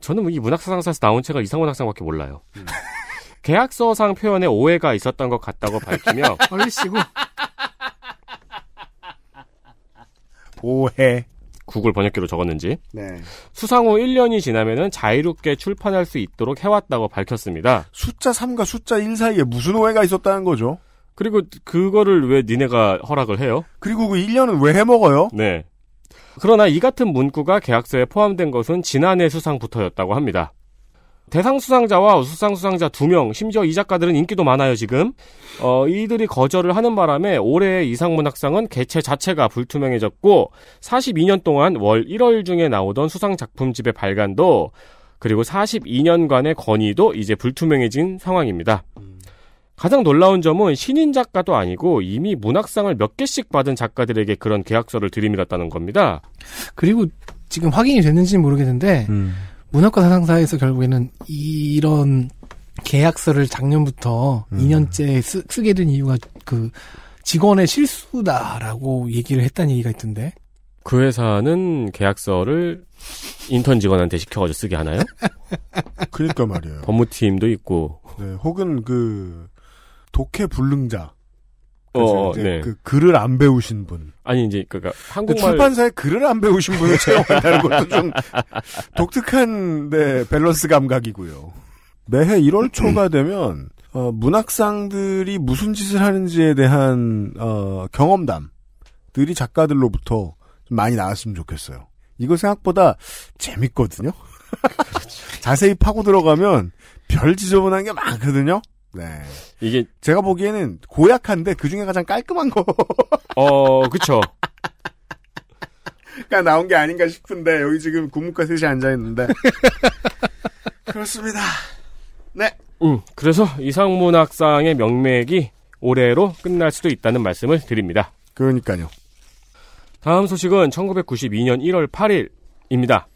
저는 이 문학사상사에서 나온 책을 이상훈 학생밖에 몰라요. 음. *laughs* 계약서상 표현에 오해가 있었던 것 같다고 밝히며 *laughs* 얼시구 *laughs* 오해 구글 번역기로 적었는지 네. 수상 후 1년이 지나면은 자유롭게 출판할 수 있도록 해왔다고 밝혔습니다. 숫자 3과 숫자 1 사이에 무슨 오해가 있었다는 거죠? 그리고 그거를 왜 니네가 허락을 해요? 그리고 그 1년은 왜 해먹어요? 네. 그러나 이 같은 문구가 계약서에 포함된 것은 지난해 수상부터였다고 합니다. 대상 수상자와 우수상 수상자 두 명, 심지어 이 작가들은 인기도 많아요, 지금. 어, 이들이 거절을 하는 바람에 올해의 이상문학상은 개체 자체가 불투명해졌고, 42년 동안 월 1월 중에 나오던 수상작품집의 발간도, 그리고 42년간의 건의도 이제 불투명해진 상황입니다. 가장 놀라운 점은 신인 작가도 아니고 이미 문학상을 몇 개씩 받은 작가들에게 그런 계약서를 들이밀었다는 겁니다. 그리고 지금 확인이 됐는지는 모르겠는데, 음. 문학과 사상사에서 결국에는 이런 계약서를 작년부터 음. 2년째 쓰, 쓰게 된 이유가 그 직원의 실수다라고 얘기를 했다는 얘기가 있던데. 그 회사는 계약서를 인턴 직원한테 시켜가지고 쓰게 하나요? *laughs* 그러니까 말이에요. 법무팀도 있고. 네, 혹은 그 독해 불능자. 어, 네. 그 글을 안 배우신 분. 아니 이제 그니까 한국말 출판사에 글을 안 배우신 분을 채용한다는 것도 *laughs* 좀 독특한 네, 밸런스 감각이고요. 매해 1월 초가 되면 어, 문학상들이 무슨 짓을 하는지에 대한 어, 경험담들이 작가들로부터 좀 많이 나왔으면 좋겠어요. 이거 생각보다 재밌거든요. *laughs* 자세히 파고 들어가면 별 지저분한 게 많거든요. 네. 이게 제가 보기에는 고약한데 그 중에 가장 깔끔한 거. *laughs* 어, 그쵸. 가 그러니까 나온 게 아닌가 싶은데 여기 지금 국무과 셋이 앉아 있는데. *laughs* 그렇습니다. 네. 음, 그래서 이상문학상의 명맥이 올해로 끝날 수도 있다는 말씀을 드립니다. 그러니까요. 다음 소식은 1992년 1월 8일입니다.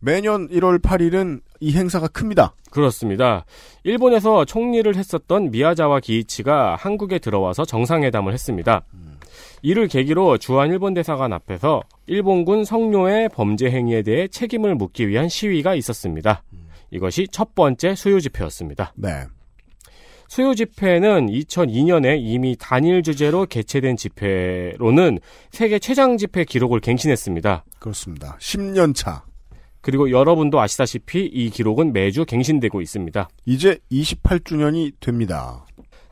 매년 1월 8일은 이 행사가 큽니다. 그렇습니다. 일본에서 총리를 했었던 미야자와 기이치가 한국에 들어와서 정상회담을 했습니다. 이를 계기로 주한 일본 대사관 앞에서 일본군 성묘의 범죄 행위에 대해 책임을 묻기 위한 시위가 있었습니다. 이것이 첫 번째 수요 집회였습니다. 네. 수요 집회는 2002년에 이미 단일 주제로 개최된 집회로는 세계 최장 집회 기록을 갱신했습니다. 그렇습니다. 10년 차. 그리고 여러분도 아시다시피 이 기록은 매주 갱신되고 있습니다. 이제 28주년이 됩니다.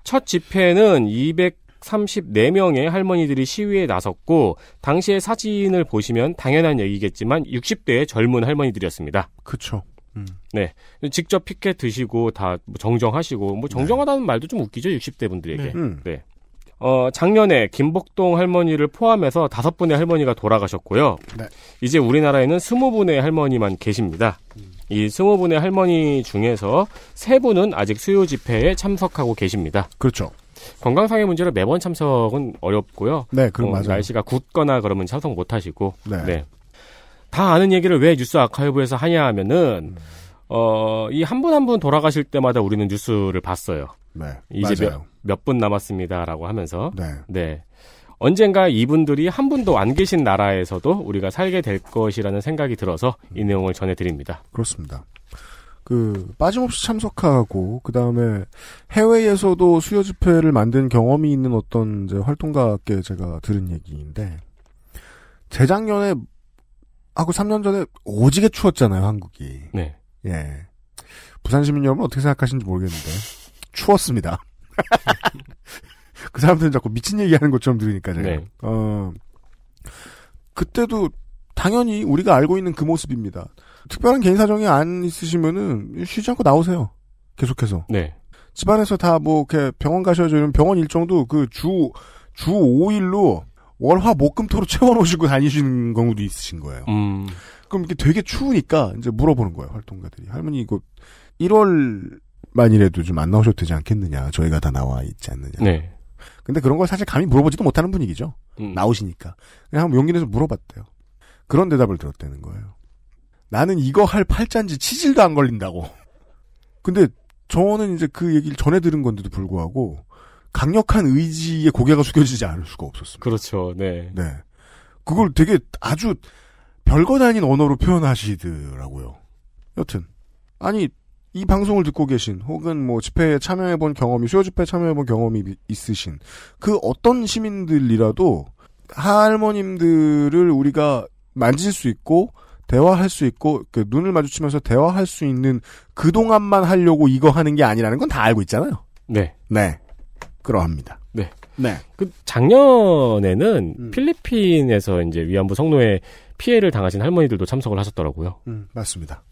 첫 집회는 234명의 할머니들이 시위에 나섰고 당시의 사진을 보시면 당연한 얘기겠지만 60대의 젊은 할머니들이었습니다. 그렇죠. 음. 네. 직접 피켓 드시고 다 뭐 정정하시고 뭐 정정하다는 네. 말도 좀 웃기죠. 60대 분들에게. 네. 음. 네. 어, 작년에 김복동 할머니를 포함해서 다섯 분의 할머니가 돌아가셨고요. 네. 이제 우리나라에는 스무 분의 할머니만 계십니다. 음. 이 스무 분의 할머니 중에서 세 분은 아직 수요 집회에 참석하고 계십니다. 그렇죠. 건강상의 문제로 매번 참석은 어렵고요. 네, 그럼 어, 맞아요. 날씨가 굳거나 그러면 참석 못 하시고. 네. 네. 다 아는 얘기를 왜 뉴스 아카이브에서 하냐 하면은 음. 어, 이 한 분 한 분 돌아가실 때마다 우리는 뉴스를 봤어요. 네, 이제 몇 분 남았습니다라고 하면서 네. 네. 언젠가 이분들이 한 분도 안 계신 나라에서도 우리가 살게 될 것이라는 생각이 들어서 이 내용을 전해드립니다. 그렇습니다. 그 빠짐없이 참석하고 그 다음에 해외에서도 수요 집회를 만든 경험이 있는 어떤 활동가께 제가 들은 얘기인데 재작년에 하고 아, 3년 그 전에 오지게 추웠잖아요 한국이. 네. 예. 부산 시민 여러분 어떻게 생각하시는지 모르겠는데 추웠습니다. *laughs* 그 사람들은 자꾸 미친 얘기하는 것처럼 들으니까 제가. 네. 어, 그때도 당연히 우리가 알고 있는 그 모습입니다. 특별한 개인 사정이 안 있으시면은 쉬지 않고 나오세요. 계속해서. 네. 집안에서 다 뭐 이렇게 병원 가셔야죠. 이런 병원 일정도 그 주주 5일로 월화 목금토로 *laughs* 채워놓으시고 다니시는 경우도 있으신 거예요. 음. 그럼 이게 되게 추우니까 이제 물어보는 거예요 활동가들이 할머니 이거 1월 만이라도 좀 안 나오셔도 되지 않겠느냐. 저희가 다 나와 있지 않느냐. 네. 근데 그런 걸 사실 감히 물어보지도 못하는 분위기죠. 음. 나오시니까. 그냥 한번 용기 내서 물어봤대요. 그런 대답을 들었다는 거예요. 나는 이거 할 팔자인지 치질도 안 걸린다고. *laughs* 근데 저는 이제 그 얘기를 전해 들은 건데도 불구하고 강력한 의지에 고개가 숙여지지 않을 수가 없었습니다. 그렇죠. 네. 네. 그걸 되게 아주 별거 아닌 언어로 표현하시더라고요. 여튼 아니 이 방송을 듣고 계신 혹은 뭐 집회에 참여해 본 경험이 수요 집회에 참여해 본 경험이 있으신 그 어떤 시민들이라도 할머님들을 우리가 만질 수 있고 대화할 수 있고 그 눈을 마주치면서 대화할 수 있는 그 동안만 하려고 이거 하는 게 아니라는 건 다 알고 있잖아요. 네, 네, 그러합니다. 네, 네. 그 작년에는 음. 필리핀에서 이제 위안부 성노예 피해를 당하신 할머니들도 참석을 하셨더라고요. 음, 맞습니다.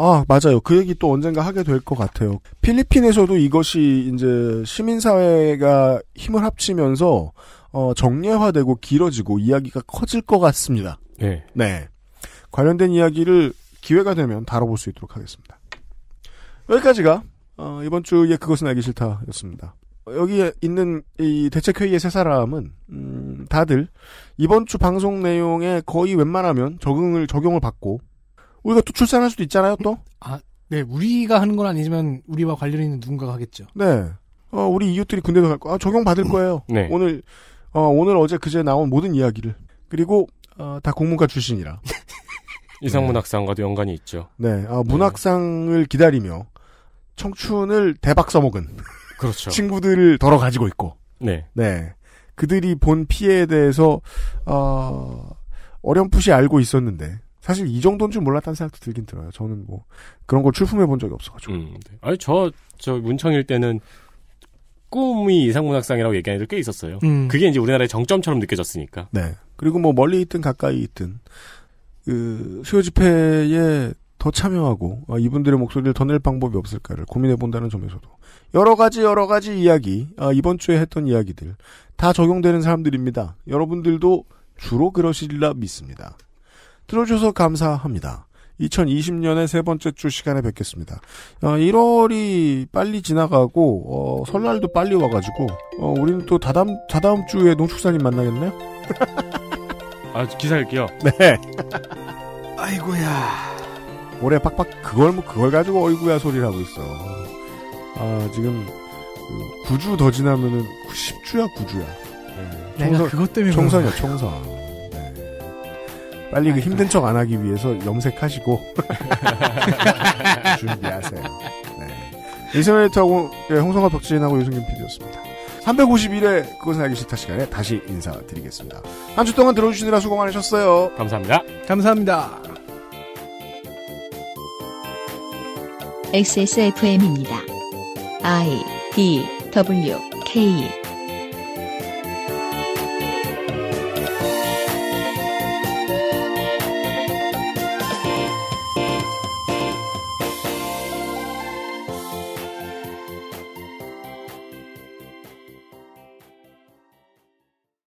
아, 맞아요. 그 얘기 또 언젠가 하게 될 것 같아요. 필리핀에서도 이것이 이제 시민사회가 힘을 합치면서 어, 정례화되고 길어지고 이야기가 커질 것 같습니다. 네. 네. 관련된 이야기를 기회가 되면 다뤄볼 수 있도록 하겠습니다. 여기까지가 어, 이번 주에 그것은 알기 싫다였습니다. 여기에 있는 이 대책회의의 세 사람은 음, 다들 이번 주 방송 내용에 거의 웬만하면 적응을 적용을 받고 우리가 또 출산할 수도 있잖아요, 또. 아, 네, 우리가 하는 건 아니지만 우리와 관련 있는 누군가가 하겠죠. 네. 어, 우리 이웃들이 군대도 갈 거, 아, 적용 받을 음. 거예요. 네. 오늘, 어, 오늘 어제 그제 나온 모든 이야기를. 그리고, 어, 다 공문과 출신이라. *laughs* 이상문학상과도 네. 연관이 있죠. 네, 어, 문학상을 네. 기다리며 청춘을 대박 써먹은. 그렇죠. *laughs* 친구들을 덜어 가지고 있고. 네. 네. 그들이 본 피해에 대해서, 어, 어렴풋이 알고 있었는데, 사실 이 정도인 줄 몰랐다는 생각도 들긴 들어요. 저는 뭐 그런 걸 출품해 본 적이 없어가지고. 음, 네. 아니 저 저 문청일 때는 꿈이 이상문학상이라고 얘기하는 애들 꽤 있었어요. 음. 그게 이제 우리나라의 정점처럼 느껴졌으니까. 네. 그리고 뭐 멀리 있든 가까이 있든 그 수요 집회에 더 참여하고 아, 이분들의 목소리를 더 낼 방법이 없을까를 고민해 본다는 점에서도 여러 가지 여러 가지 이야기 아, 이번 주에 했던 이야기들 다 적용되는 사람들입니다. 여러분들도 주로 그러시리라 믿습니다. 들어주셔서 감사합니다. 2020년의 세 번째 주 시간에 뵙겠습니다. 어, 1월이 빨리 지나가고 어, 설날도 빨리 와가지고 어, 우리는 또 다다음 다다음 주에 농축사님 만나겠네요. *laughs* 아 기사 일게요 네. *laughs* 아이고야. 올해 빡빡 그걸 뭐 그걸 가지고 어이구야 소리라고 있어. 아 지금 9주 그 더 지나면은 10주야 9주야. 네. 내가 그것 때문에 청산이야 청산. 빨리 그 힘든 척 안 하기 위해서 염색하시고 *laughs* 준비하세요. 네. 이스라엘트하고 예, 홍성갑 덕진하고 유승균 PD였습니다. 351회 그것은 알기 싫다 시간에 다시 인사드리겠습니다. 한 주 동안 들어주시느라 수고 많으셨어요. 감사합니다. 감사합니다. XSFM입니다. I D W K